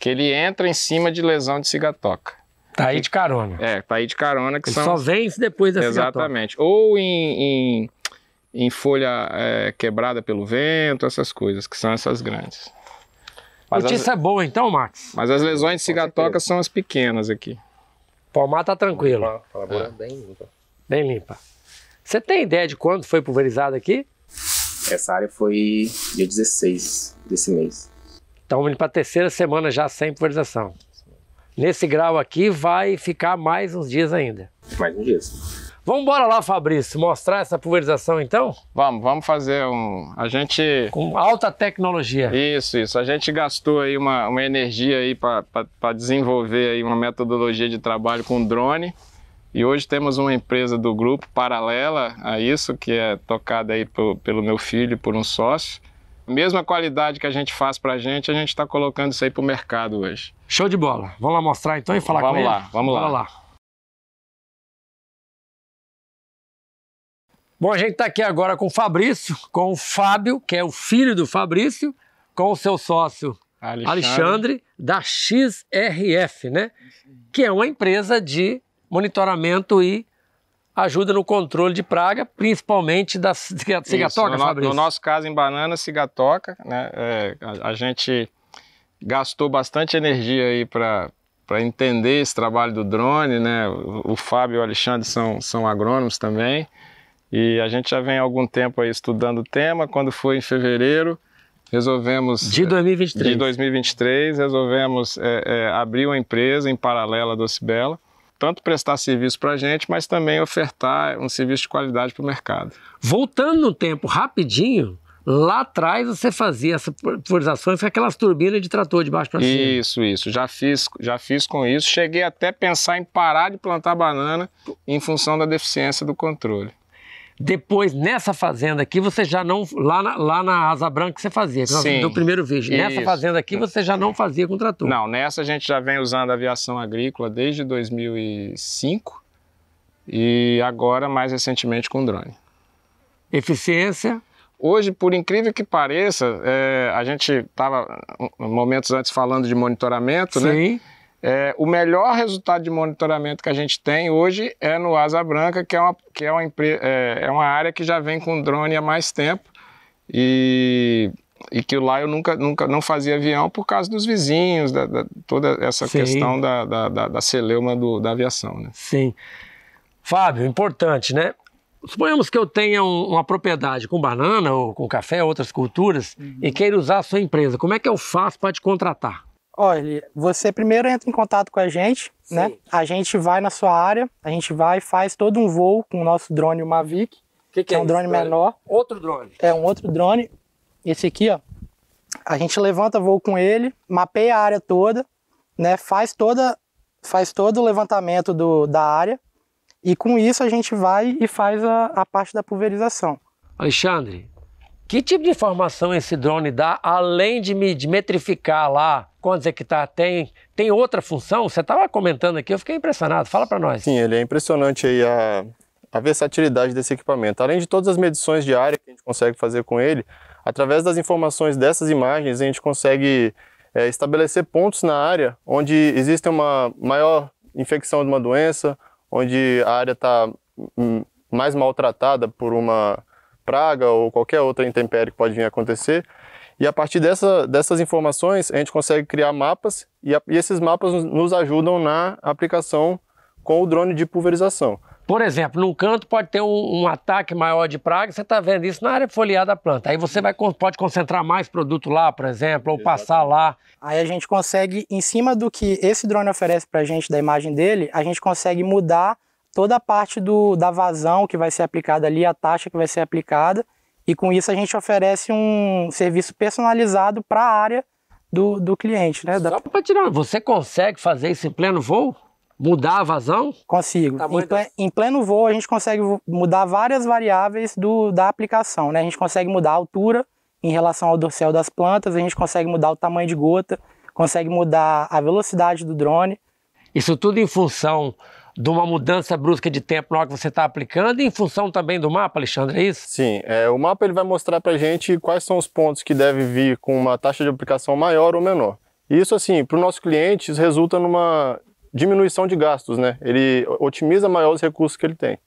que ele entra em cima de lesão de cigatoca. Tá aí de carona. É, tá aí de carona que ele são... só vence depois da Exatamente. Cigatoca. Ou em, em, em folha é, quebrada pelo vento, essas coisas, que são essas grandes. Mas Notícia as... boa então, Max. Mas as lesões de cigatoca são as pequenas aqui. Palmar tá tranquilo. Palmar, é. bem limpa. Bem limpa. Você tem ideia de quando foi pulverizado aqui? Essa área foi dia 16 desse mês. Então, indo para a terceira semana já sem pulverização. Nesse grau aqui vai ficar mais uns dias ainda. Mais uns dias. Vamos embora lá, Fabrício, mostrar essa pulverização então? Vamos, vamos fazer um. A gente. Com alta tecnologia. Isso, isso. A gente gastou aí uma, uma energia aí para desenvolver aí uma metodologia de trabalho com drone. E hoje temos uma empresa do grupo paralela a isso, que é tocada aí por, pelo meu filho, por um sócio. Mesma qualidade que a gente faz para a gente, a gente está colocando isso aí para o mercado hoje. Show de bola. Vamos lá mostrar então e falar vamos com lá, ele? Vamos lá, vamos lá. Bom, a gente está aqui agora com o Fabrício, com o Fábio, que é o filho do Fabrício, com o seu sócio Alexandre, Alexandre da XRF, né? Que é uma empresa de monitoramento e ajuda no controle de praga, principalmente da cigatoca, Isso, Fabrício? No, nosso caso, em banana, cigatoca, né? É, a, a, gente gastou bastante energia aí para para entender esse trabalho do drone, né? O, Fábio e o Alexandre são, são agrônomos também. E a gente já vem há algum tempo aí estudando o tema. Quando foi em fevereiro, resolvemos. De 2023. É, de 2023, resolvemos é, é, abrir uma empresa em paralela do Cibela tanto prestar serviço para a gente, mas também ofertar um serviço de qualidade para o mercado. Voltando no tempo rapidinho, Lá atrás você fazia essas pulverizações com aquelas turbinas de trator de baixo para cima. Isso, isso. Já fiz, já fiz com isso. Cheguei até a pensar em parar de plantar banana em função da deficiência do controle. Depois, nessa fazenda aqui, você já não. Lá na, lá na Asa Branca você fazia, que Sim, do primeiro vídeo. Nessa isso. fazenda aqui você já não fazia com trator. Não, nessa a gente já vem usando aviação agrícola desde 2005 e agora mais recentemente com drone. Eficiência? Hoje, por incrível que pareça, é, a gente estava momentos antes falando de monitoramento, Sim. né? Sim. É, o melhor resultado de monitoramento que a gente tem hoje é no Asa Branca, que é uma, que é uma, é, é uma área que já vem com drone há mais tempo e, e que lá eu nunca, nunca não fazia avião por causa dos vizinhos, da, da toda essa Sim. questão da, da, da, da celeuma do, da aviação. Né? Sim. Fábio, importante, né? Suponhamos que eu tenha uma propriedade com banana ou com café, outras culturas, uhum. e queira usar a sua empresa. Como é que eu faço para te contratar? Olha, você primeiro entra em contato com a gente, Sim. né? A gente vai na sua área, a gente vai e faz todo um voo com o nosso drone, o Mavic, que, que, que é, é, um drone menor. Outro drone. É um outro drone. Esse aqui, ó. A gente levanta voo com ele, mapeia a área toda, né? Faz toda faz todo o levantamento do, da área e com isso a gente vai e faz a, a parte da pulverização. Alexandre, que tipo de informação esse drone dá, além de me metrificar lá quantos hectares tem? Tem outra função? Você estava comentando aqui, eu fiquei impressionado. Fala para nós. Sim, ele é impressionante aí a, a versatilidade desse equipamento. Além de todas as medições de área que a gente consegue fazer com ele, através das informações dessas imagens, a gente consegue é, estabelecer pontos na área onde existe uma maior infecção de uma doença, onde a área está mais maltratada por uma praga ou qualquer outra intempérie que pode vir a acontecer. E a partir dessa, dessas informações, a gente consegue criar mapas e, a, e esses mapas nos ajudam na aplicação com o drone de pulverização. Por exemplo, num canto pode ter um, um ataque maior de praga, você está vendo isso na área folheada da planta. Aí você vai, pode concentrar mais produto lá, por exemplo, ou Exatamente. passar lá. Aí a gente consegue, em cima do que esse drone oferece para a gente, da imagem dele, a gente consegue mudar toda a parte do, da vazão que vai ser aplicada ali, a taxa que vai ser aplicada, e com isso a gente oferece um serviço personalizado para a área do, do cliente. Né? Da... Só para tirar, você consegue fazer isso em pleno voo? Mudar a vazão? Consigo. Em, em, pleno voo a gente consegue mudar várias variáveis do, da aplicação. Né? A gente consegue mudar a altura em relação ao dorsal das plantas, a gente consegue mudar o tamanho de gota, consegue mudar a velocidade do drone. Isso tudo em função de uma mudança brusca de tempo na hora que você está aplicando, e em função também do mapa, Alexandre, é isso? Sim, é, o mapa ele vai mostrar para a gente quais são os pontos que devem vir com uma taxa de aplicação maior ou menor. E isso, assim, para o nosso cliente, resulta numa diminuição de gastos, né? Ele otimiza maior os recursos que ele tem.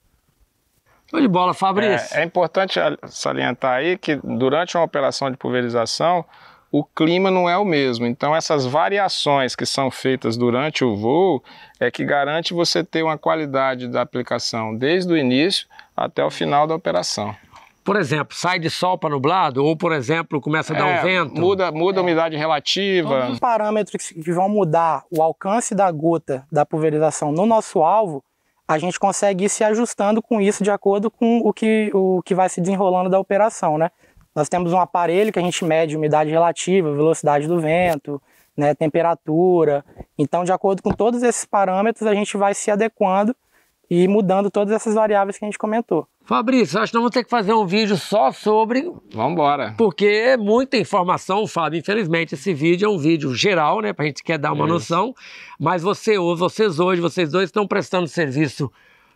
Show de bola, Fabrício. É, é importante salientar aí que durante uma operação de pulverização, o clima não é o mesmo. Então, essas variações que são feitas durante o voo é que garante você ter uma qualidade da aplicação desde o início até o final da operação. Por exemplo, sai de sol para nublado, ou por exemplo, começa a dar é, um vento. Muda, muda a é. umidade relativa. Todos os parâmetros que vão mudar o alcance da gota da pulverização no nosso alvo, a gente consegue ir se ajustando com isso de acordo com o que, o que vai se desenrolando da operação, né? Nós temos um aparelho que a gente mede umidade relativa, velocidade do vento, né, temperatura. Então, de acordo com todos esses parâmetros, a gente vai se adequando e mudando todas essas variáveis que a gente comentou. Fabrício, acho que nós vamos ter que fazer um vídeo só sobre. Vamos embora. Porque é muita informação, Fábio. Infelizmente, esse vídeo é um vídeo geral, né? Pra gente quer dar uma noção. Mas você, vocês hoje, vocês dois estão prestando serviço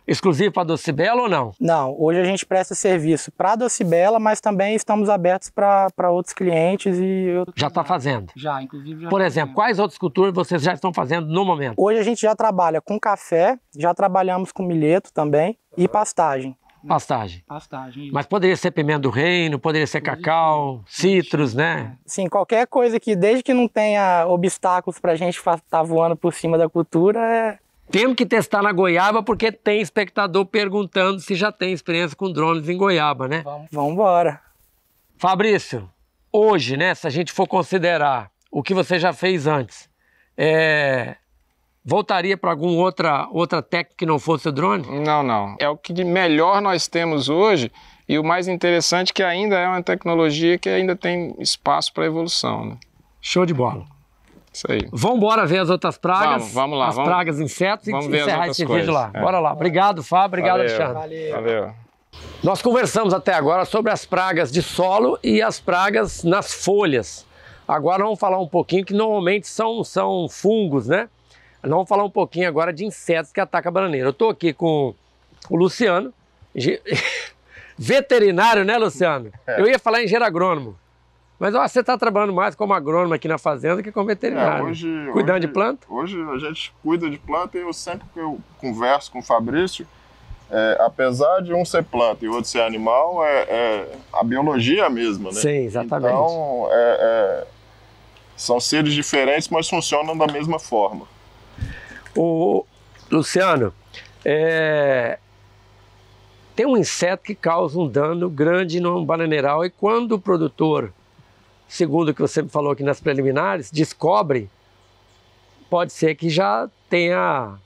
exclusivo para a Docibela ou não? Não, hoje a gente presta serviço para a Docibela, mas também estamos abertos para outros clientes e... já está fazendo? Já, inclusive já Por exemplo, quais outras culturas vocês já estão fazendo no momento? Hoje a gente já trabalha com café, já trabalhamos com milheto também e pastagem. Pastagem. Pastagem. Isso. Mas poderia ser pimenta do reino, poderia ser cacau, citros, né? É. Sim, qualquer coisa que, desde que não tenha obstáculos para a gente estar tá voando por cima da cultura, é, temos que testar na goiaba porque tem espectador perguntando se já tem experiência com drones em goiaba, né? Vamos embora. Fabrício, hoje, né, se a gente for considerar o que você já fez antes, é... voltaria para alguma outra, outra técnica que não fosse o drone? Não, não. É o que melhor nós temos hoje e o mais interessante é que ainda é uma tecnologia que ainda tem espaço para evolução. Né? Show de bola. Isso aí. Vambora ver as outras pragas. Vamos, vamos lá. As vamos, pragas insetos vamos e ver encerrar esse coisas. vídeo lá. É. Bora lá. Obrigado, Fábio. Obrigado, Valeu. Alexandre. Valeu. Valeu. Nós conversamos até agora sobre as pragas de solo e as pragas nas folhas. Agora vamos falar um pouquinho que normalmente são, são fungos, né? Nós vamos falar um pouquinho agora de insetos que atacam a bananeira. Eu estou aqui com o Luciano, veterinário, né, Luciano? É. Eu ia falar engenheiro agrônomo. Mas ó, você está trabalhando mais como agrônomo aqui na fazenda que como veterinário. É, né? hoje, Cuidando hoje, de planta? Hoje a gente cuida de planta e eu sempre que eu converso com o Fabrício, é, apesar de um ser planta e o outro ser animal, é, é a biologia é mesma, né? Sim, exatamente. Então, é, é, são seres diferentes, mas funcionam da mesma forma. O Luciano, tem um inseto que causa um dano grande no bananeral e quando o produtor segundo o que você me falou aqui nas preliminares, descobre, pode ser que já tenha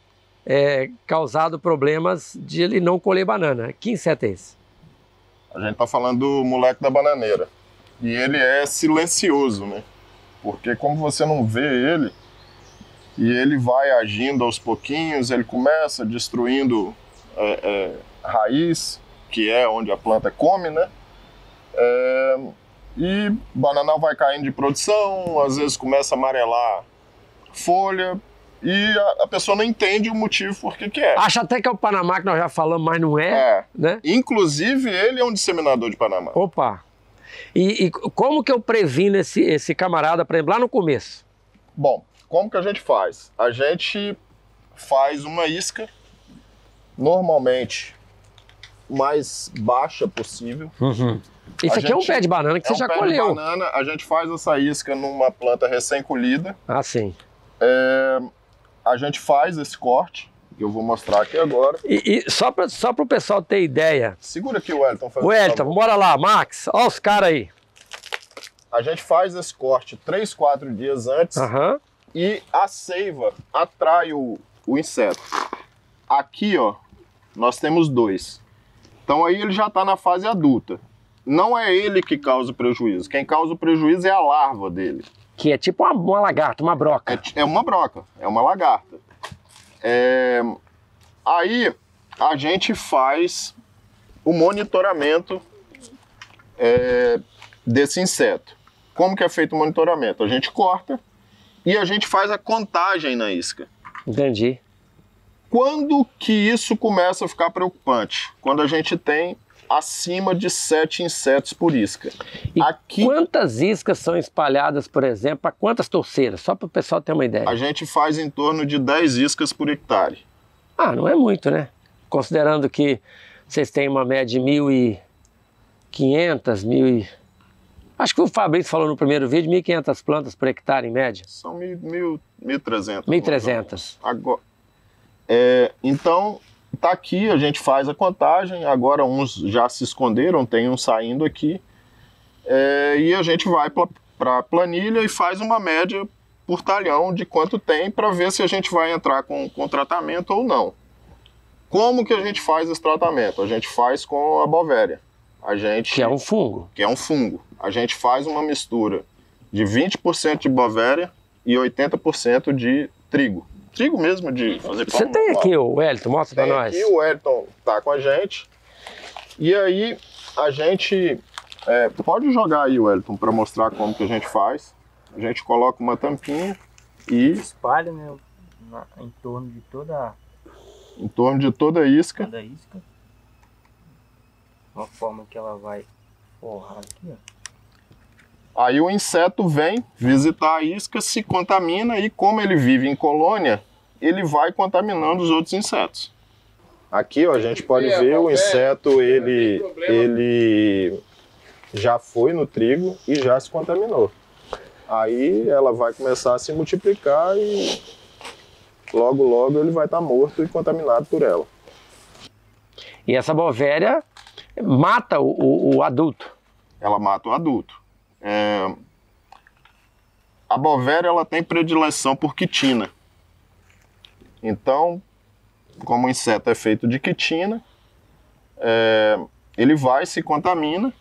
é, causado problemas de ele não colher banana. Que inseto é esse? A gente está falando do moleque da bananeira. E ele é silencioso, né? Porque como você não vê ele, e ele vai agindo aos pouquinhos, ele começa destruindo é, é, raiz, que é onde a planta come, né? É, e bananal vai caindo de produção, às vezes começa a amarelar folha e a, a pessoa não entende o motivo por que é. Acha até que é o Panamá que nós já falamos, mas não é, é. né? Inclusive ele é um disseminador de Panamá. Opa! E, e como que eu previno esse, esse camarada, para exemplo, lá no começo? Bom, como que a gente faz? A gente faz uma isca, normalmente mais baixa possível, uhum. Isso aqui é um pé de banana que é você um já pé colheu. De banana, a gente faz essa isca numa planta recém-colhida. Ah, sim. É, a gente faz esse corte, que eu vou mostrar aqui agora. E, e só para só o pessoal ter ideia. Segura aqui o Elton. O Elton, bora lá, Max. Olha os caras aí. A gente faz esse corte 3, 4 dias antes uhum. e a seiva atrai o, o inseto. Aqui, ó, nós temos dois. Então aí ele já está na fase adulta não é ele que causa o prejuízo. Quem causa o prejuízo é a larva dele. Que é tipo uma, uma lagarta, uma broca. É, é uma broca, é uma lagarta. É... Aí a gente faz o monitoramento é, desse inseto. Como que é feito o monitoramento? A gente corta e a gente faz a contagem na isca. Entendi. Quando que isso começa a ficar preocupante? Quando a gente tem acima de 7 insetos por isca. E Aqui, quantas iscas são espalhadas, por exemplo, para quantas torceiras? Só para o pessoal ter uma ideia. A gente faz em torno de 10 iscas por hectare. Ah, não é muito, né? Considerando que vocês têm uma média de 1.500, 1.000 e... Acho que o Fabrício falou no primeiro vídeo, 1.500 plantas por hectare em média. São 1.300. 1.300. Agora, é, então, tá aqui, a gente faz a contagem. Agora uns já se esconderam, tem um saindo aqui. É, e a gente vai para a planilha e faz uma média por talhão de quanto tem para ver se a gente vai entrar com, com tratamento ou não. Como que a gente faz esse tratamento? A gente faz com a bovéria. A gente, que é um fungo. Que é um fungo. A gente faz uma mistura de 20% de bovéria e 80% de trigo contigo mesmo de fazer Você tem aqui o Wellington, mostra para nós. Aqui o Wellington tá com a gente. E aí a gente é, pode jogar aí, Wellington, para mostrar como que a gente faz. A gente coloca uma tampinha e espalha, né, na, em torno de toda em torno de toda a isca. Toda a isca. Uma forma que ela vai forrar aqui, ó. Aí o inseto vem visitar a isca, se contamina e, como ele vive em colônia, ele vai contaminando os outros insetos. Aqui ó, a gente pode é, ver o inseto, ele, né? ele já foi no trigo e já se contaminou. Aí ela vai começar a se multiplicar e logo, logo ele vai estar tá morto e contaminado por ela. E essa bovéria mata o, o, o adulto? Ela mata o adulto. É, a Bovéria ela tem predileção por quitina. Então, como o inseto é feito de quitina, é, ele vai, se contamina,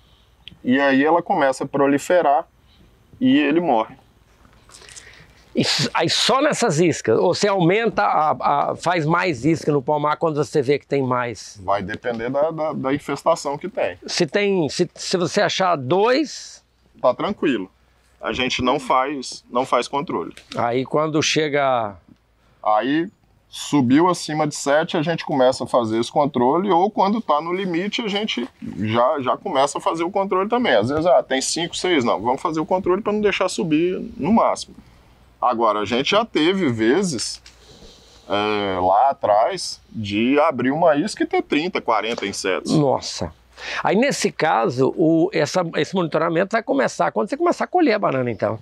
e aí ela começa a proliferar e ele morre. aí só nessas iscas? Ou você aumenta, a, a, faz mais isca no palmar quando você vê que tem mais? Vai depender da, da, da infestação que tem. Se, tem se, se você achar dois, tá tranquilo. A gente não faz, não faz controle. Aí quando chega Aí subiu acima de 7, a gente começa a fazer esse controle, ou quando tá no limite, a gente já, já começa a fazer o controle também. Às vezes, ah, tem 5, 6, não, vamos fazer o controle para não deixar subir no máximo. Agora, a gente já teve vezes é, lá atrás de abrir uma isca e ter 30, 40 insetos. Nossa! Aí, nesse caso, o, essa, esse monitoramento vai começar quando você começar a colher a banana, então.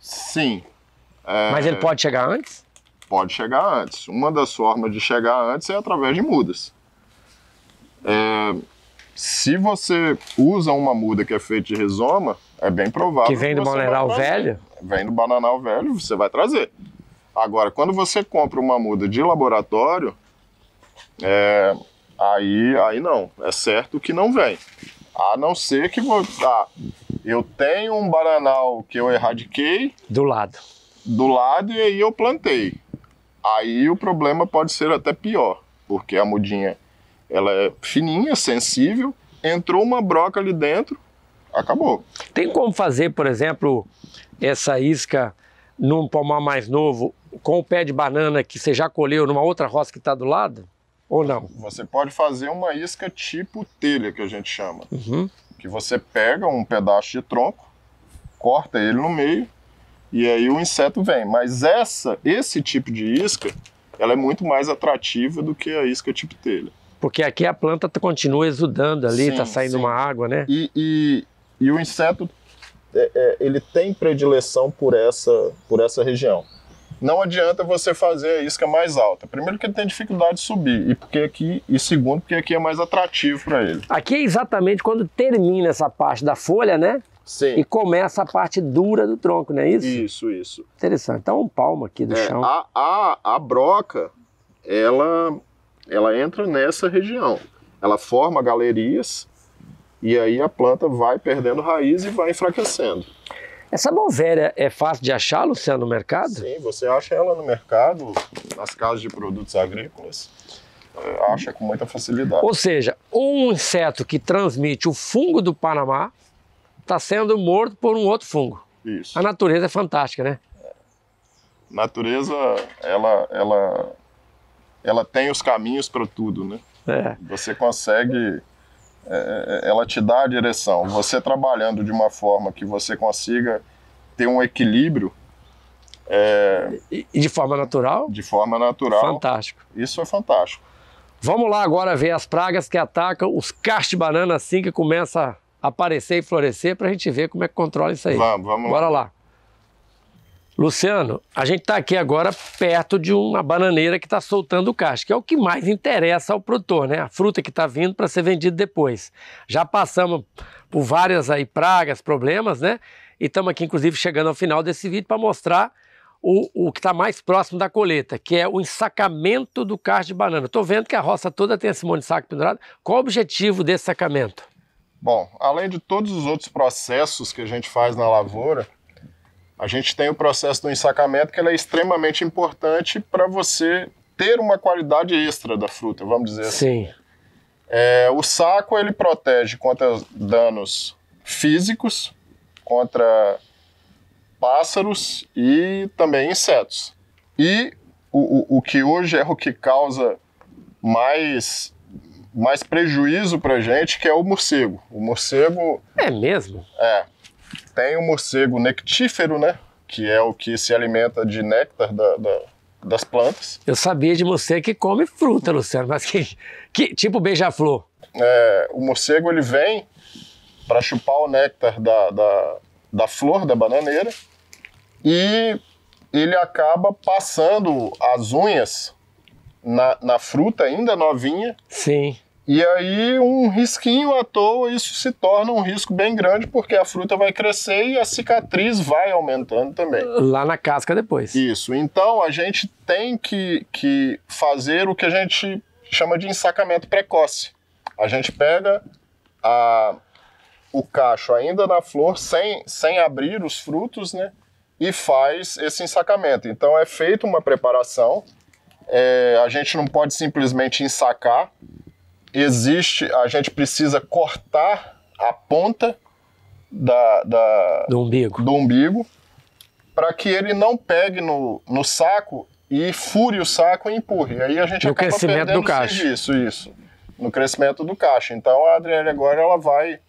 Sim. É... Mas ele pode chegar antes? Pode chegar antes. Uma das formas de chegar antes é através de mudas. É... se você usa uma muda que é feita de rizoma, é bem provável. Que vem do bananal velho? Vem do bananal velho, você vai trazer. Agora, quando você compra uma muda de laboratório, é, Aí, aí não, é certo que não vem. A não ser que vou, ah, tá. eu tenho um bananal que eu erradiquei. Do lado. Do lado e aí eu plantei. Aí o problema pode ser até pior, porque a mudinha ela é fininha, sensível, entrou uma broca ali dentro, acabou. Tem como fazer, por exemplo, essa isca num palmar mais novo com o pé de banana que você já colheu numa outra roça que está do lado? Ou não? Você pode fazer uma isca tipo telha, que a gente chama. Uhum. Que você pega um pedaço de tronco, corta ele no meio e aí o inseto vem. Mas essa, esse tipo de isca, ela é muito mais atrativa do que a isca tipo telha. Porque aqui a planta tá, continua exudando ali, está saindo sim. uma água, né? E, e, e o inseto, é, é, ele tem predileção por essa, por essa região não adianta você fazer a isca mais alta. Primeiro que ele tem dificuldade de subir, e porque aqui, e segundo, porque aqui é mais atrativo para ele. Aqui é exatamente quando termina essa parte da folha, né? Sim. E começa a parte dura do tronco, não é isso? Isso, isso. Interessante. Então um palmo aqui do é, chão. A, a, a broca, ela, ela entra nessa região. Ela forma galerias e aí a planta vai perdendo raiz e vai enfraquecendo. Essa Malvéria é fácil de achar, Luciano, no mercado? Sim, você acha ela no mercado, nas casas de produtos agrícolas. Eh, acha com muita facilidade. Ou seja, um inseto que transmite o fungo do Panamá está sendo morto por um outro fungo. Isso. A natureza é fantástica, né? Natureza, ela, ela, ela tem os caminhos para tudo, né? É. Você consegue é, é, é, ela te dá a direção. Você trabalhando de uma forma que você consiga ter um equilíbrio. É, e de forma natural? De forma natural. Fantástico. Isso é fantástico. Vamos lá agora ver as pragas que atacam os cachos de banana assim que começa a aparecer e florescer para a gente ver como é que controla isso aí. Vamos, vamos Bora lá. lá. Luciano, a gente está aqui agora perto de uma bananeira que está soltando o cacho, que é o que mais interessa ao produtor, né? A fruta que está vindo para ser vendida depois. Já passamos por várias aí pragas, problemas, né? E estamos aqui, inclusive, chegando ao final desse vídeo para mostrar o, o que está mais próximo da colheita, que é o ensacamento do cacho de banana. Estou vendo que a roça toda tem esse monte de saco pendurado. Qual o objetivo desse sacamento? Bom, além de todos os outros processos que a gente faz na lavoura, a gente tem o processo do ensacamento, que é extremamente importante para você ter uma qualidade extra da fruta, vamos dizer assim. Sim. É, o saco, ele protege contra danos físicos, contra pássaros e também insetos. E o, o, o que hoje é o que causa mais mais prejuízo para gente, que é o morcego. O morcego. É mesmo? É. Tem o morcego nectífero, né? Que é o que se alimenta de néctar da, da, das plantas. Eu sabia de você que come fruta, Luciano, mas que, que tipo beija-flor. É, o morcego ele vem para chupar o néctar da, da, da flor da bananeira e ele acaba passando as unhas na, na fruta ainda novinha. Sim. E aí, um risquinho à toa, isso se torna um risco bem grande, porque a fruta vai crescer e a cicatriz vai aumentando também. Lá na casca depois. Isso. Então, a gente tem que, que fazer o que a gente chama de ensacamento precoce. A gente pega a, o cacho ainda na flor, sem, sem abrir os frutos, né? E faz esse ensacamento. Então, é feita uma preparação. É, a gente não pode simplesmente ensacar existe, a gente precisa cortar a ponta da, da do umbigo, do umbigo para que ele não pegue no, no saco e fure o saco e empurre. Aí a gente no acaba crescimento perdendo do caixa. isso, no crescimento do caixa. Então a Adriele agora ela vai,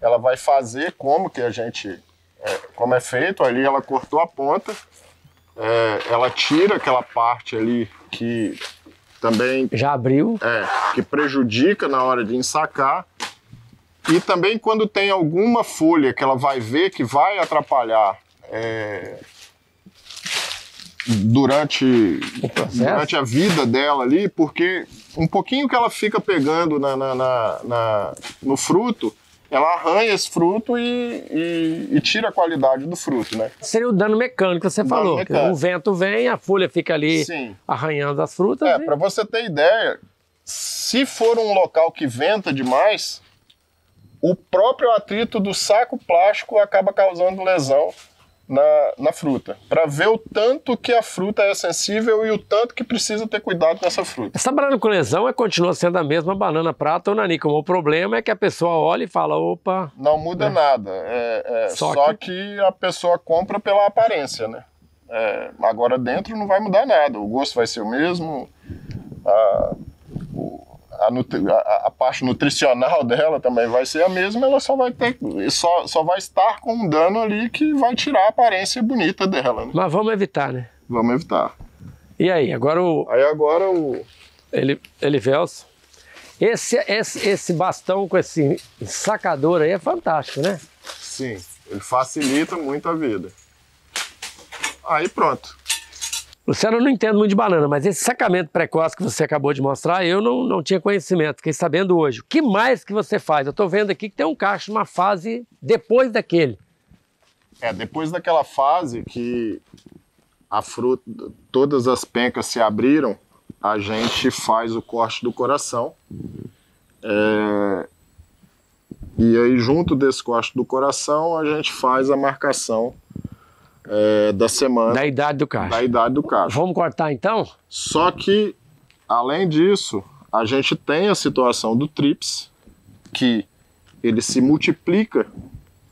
ela vai fazer como que a gente, é, como é feito ali, ela cortou a ponta, é, ela tira aquela parte ali que também. Já abriu? É, que prejudica na hora de ensacar. E também quando tem alguma folha que ela vai ver que vai atrapalhar é, durante, durante a vida dela ali, porque um pouquinho que ela fica pegando na, na, na, na no fruto, ela arranha esse fruto e, e, e, tira a qualidade do fruto, né? Seria o dano mecânico que você dano falou. Mecânico. O vento vem, a folha fica ali Sim. arranhando as frutas. É, e... para você ter ideia, se for um local que venta demais, o próprio atrito do saco plástico acaba causando lesão na, na fruta, para ver o tanto que a fruta é sensível e o tanto que precisa ter cuidado nessa fruta. Essa banana com lesão é, continua sendo a mesma banana prata ou nanícoma. O problema é que a pessoa olha e fala, opa... Não muda né? nada, é, é, só, só que... que... a pessoa compra pela aparência, né? É, agora dentro não vai mudar nada, o gosto vai ser o mesmo, a ah, a, a, parte nutricional dela também vai ser a mesma, ela só vai ter, só, só vai estar com um dano ali que vai tirar a aparência bonita dela. Né? Mas vamos evitar, né? Vamos evitar. E aí, agora o. Aí agora o. Ele, ele Esse, esse, esse bastão com esse sacador aí é fantástico, né? Sim, ele facilita muito a vida. Aí pronto. Luciano, eu não entendo muito de banana, mas esse sacamento precoce que você acabou de mostrar, eu não, não tinha conhecimento, fiquei sabendo hoje. O que mais que você faz? Eu estou vendo aqui que tem um cacho numa fase depois daquele. É, depois daquela fase que a fruta, todas as pencas se abriram, a gente faz o corte do coração. É, e aí, junto desse corte do coração, a gente faz a marcação é, da semana. Da idade do caixa. Da idade do caixa. Vamos cortar então? Só que, além disso, a gente tem a situação do TRIPS, que ele se multiplica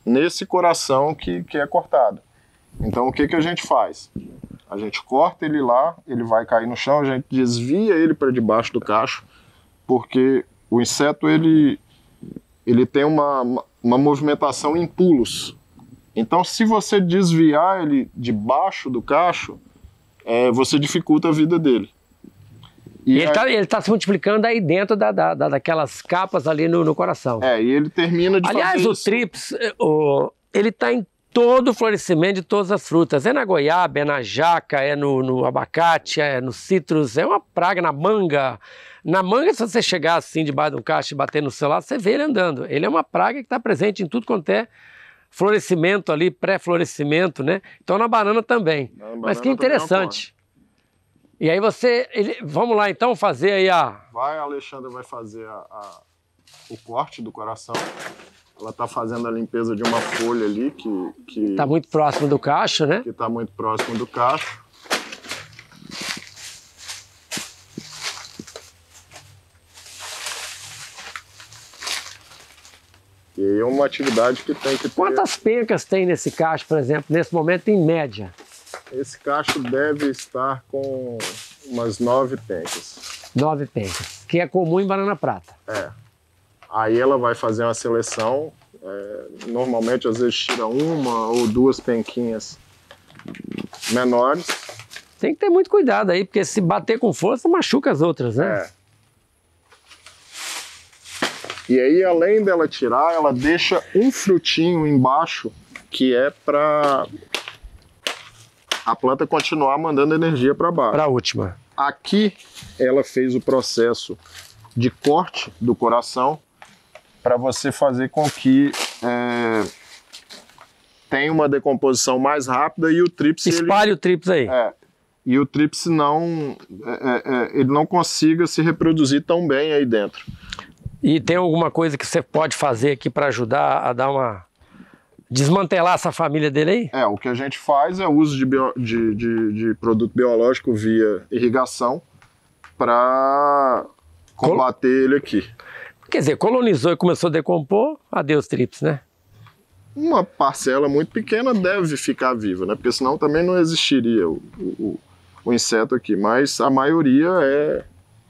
nesse coração que, que é cortado. Então, o que, que a gente faz? A gente corta ele lá, ele vai cair no chão, a gente desvia ele para debaixo do cacho, porque o inseto ele, ele tem uma, uma movimentação em pulos. Então, se você desviar ele debaixo do cacho, é, você dificulta a vida dele. E ele está aí... tá se multiplicando aí dentro da, da, da daquelas capas ali no, no, coração. É, e ele termina de Aliás, o isso. trips, eh, o, ele está em todo o florescimento de todas as frutas. É na goiaba, é na jaca, é no, no abacate, é no citrus, é uma praga na manga. Na manga, se você chegar assim debaixo de um cacho e bater no celular, você vê ele andando. Ele é uma praga que está presente em tudo quanto é florescimento ali, pré-florescimento, né? Então na banana também. Na Mas que é interessante. E aí você, ele, vamos lá então fazer aí a... Vai, a Alexandra vai fazer a, a, o corte do coração. Ela está fazendo a limpeza de uma folha ali que... Está muito próximo do cacho, né? Que está muito próximo do cacho. é uma atividade que tem que ter... Quantas pencas tem nesse cacho, por exemplo, nesse momento, em média? Esse cacho deve estar com umas nove pencas. Nove pencas, que é comum em banana prata. É. Aí ela vai fazer uma seleção. É, normalmente, às vezes, tira uma ou duas penquinhas menores. Tem que ter muito cuidado aí, porque se bater com força, machuca as outras, né? É. E aí, além dela tirar, ela deixa um frutinho embaixo que é para a planta continuar mandando energia para baixo. Para a última. Aqui ela fez o processo de corte do coração para você fazer com que é, tenha uma decomposição mais rápida e o tríplice... Espalhe ele, o tríplice aí. É, e o tríplice não, é, é, é, ele não consiga se reproduzir tão bem aí dentro. E tem alguma coisa que você pode fazer aqui para ajudar a dar uma. desmantelar essa família dele aí? É, o que a gente faz é o uso de, bio... de, de, de produto biológico via irrigação para combater Col... ele aqui. Quer dizer, colonizou e começou a decompor, adeus trips, né? Uma parcela muito pequena deve ficar viva, né? Porque senão também não existiria o, o, o inseto aqui. Mas a maioria é,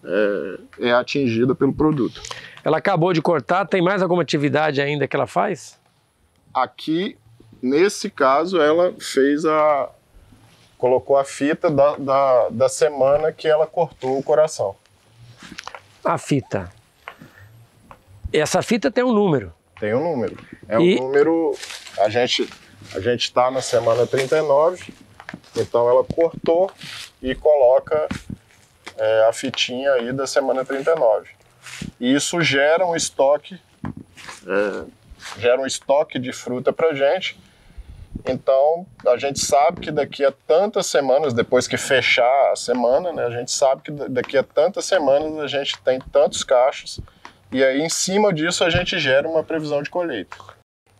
é, é atingida pelo produto. Ela acabou de cortar, tem mais alguma atividade ainda que ela faz? Aqui, nesse caso, ela fez a. colocou a fita da, da, da semana que ela cortou o coração. A fita. Essa fita tem um número. Tem um número. É e... um número. A gente a gente está na semana 39, então ela cortou e coloca é, a fitinha aí da semana 39. E isso gera um estoque, é, gera um estoque de fruta para gente. Então, a gente sabe que daqui a tantas semanas, depois que fechar a semana, né, a gente sabe que daqui a tantas semanas a gente tem tantos cachos, e aí em cima disso a gente gera uma previsão de colheita.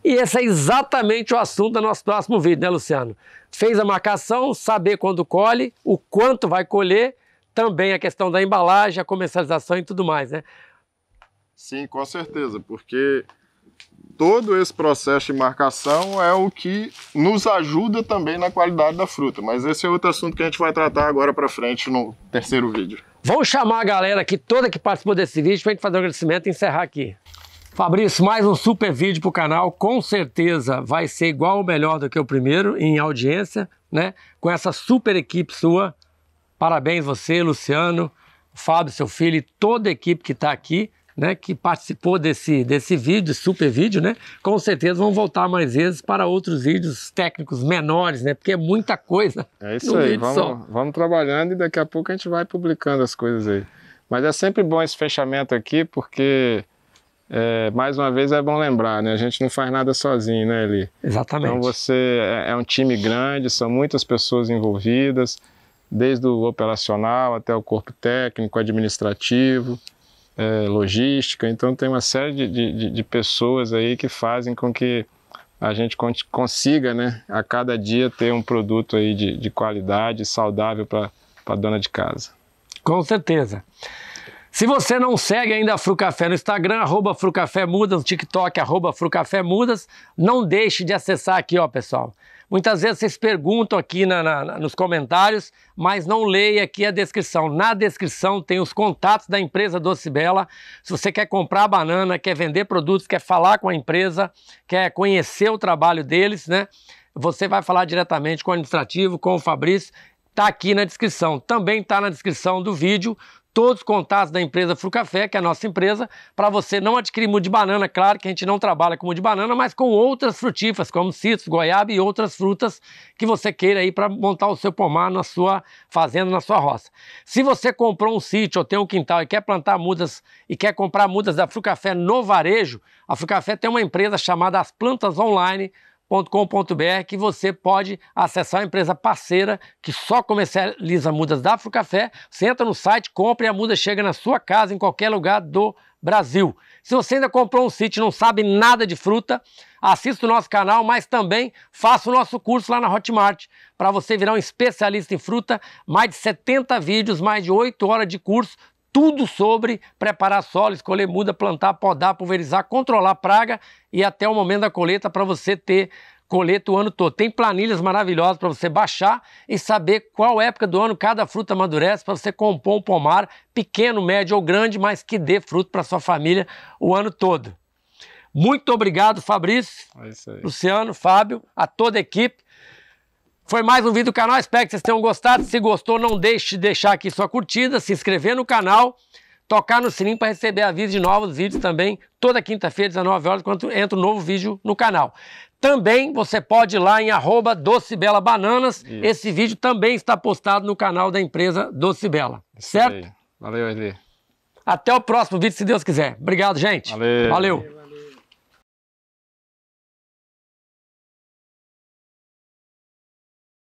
E esse é exatamente o assunto do nosso próximo vídeo, né, Luciano? Fez a marcação, saber quando colhe, o quanto vai colher, também a questão da embalagem, a comercialização e tudo mais, né? Sim, com certeza, porque todo esse processo de marcação é o que nos ajuda também na qualidade da fruta. Mas esse é outro assunto que a gente vai tratar agora para frente no terceiro vídeo. Vamos chamar a galera aqui toda que participou desse vídeo para a gente fazer o um agradecimento e encerrar aqui. Fabrício, mais um super vídeo para o canal. Com certeza vai ser igual ou melhor do que o primeiro em audiência, né? Com essa super equipe sua. Parabéns você, Luciano, Fábio, seu filho e toda a equipe que está aqui né, que participou desse, desse vídeo, super vídeo, né? Com certeza vão voltar mais vezes para outros vídeos técnicos menores, né? Porque é muita coisa. É isso aí, vamos, vamos trabalhando e daqui a pouco a gente vai publicando as coisas aí. Mas é sempre bom esse fechamento aqui, porque é, mais uma vez é bom lembrar, né? A gente não faz nada sozinho, né, Eli? Exatamente. Então você é, é, um time grande, são muitas pessoas envolvidas, desde o operacional até o corpo técnico, administrativo é, logística. Então, tem uma série de, de, de, pessoas aí que fazem com que a gente consiga, né, a cada dia ter um produto aí de, de qualidade, saudável para a dona de casa. Com certeza. Se você não segue ainda a Frucafé no Instagram, arroba Frucafé Mudas, no TikTok, arroba Frucafé Mudas, não deixe de acessar aqui, ó, pessoal. Muitas vezes vocês perguntam aqui na, na, nos comentários, mas não leia aqui a descrição. Na descrição tem os contatos da empresa Doce Bela. Se você quer comprar banana, quer vender produtos, quer falar com a empresa, quer conhecer o trabalho deles, né? Você vai falar diretamente com o administrativo, com o Fabrício. Está aqui na descrição. Também está na descrição do vídeo todos os contatos da empresa Frucafé, que é a nossa empresa, para você não adquirir mudo de banana. Claro que a gente não trabalha com mudo de banana, mas com outras frutíferas, como citros, goiaba e outras frutas que você queira aí para montar o seu pomar na sua fazenda, na sua roça. Se você comprou um sítio ou tem um quintal e quer plantar mudas e quer comprar mudas da Frucafé no varejo, a Frucafé tem uma empresa chamada As Plantas Online, .com.br que você pode acessar a empresa parceira que só comercializa mudas da Frucafé. Você entra no site, compra e a muda chega na sua casa, em qualquer lugar do Brasil. Se você ainda comprou um sítio e não sabe nada de fruta, assista o nosso canal, mas também faça o nosso curso lá na Hotmart para você virar um especialista em fruta. Mais de 70 vídeos, mais de 8 horas de curso, tudo sobre preparar solo, escolher muda, plantar, podar, pulverizar, controlar praga e até o momento da colheita para você ter colheita o ano todo. Tem planilhas maravilhosas para você baixar e saber qual época do ano cada fruta amadurece para você compor um pomar pequeno, médio ou grande, mas que dê fruto para sua família o ano todo. Muito obrigado, Fabrício, é Luciano, Fábio, a toda a equipe. Foi mais um vídeo do canal, espero que vocês tenham gostado. Se gostou, não deixe de deixar aqui sua curtida, se inscrever no canal, tocar no sininho para receber aviso de novos vídeos também, toda quinta-feira, 19 horas, quando entra um novo vídeo no canal. Também você pode ir lá em arroba Isso. Esse vídeo também está postado no canal da empresa Docibela, certo? Valeu, Eli. Até o próximo vídeo, se Deus quiser. Obrigado, gente. Valeu. Valeu.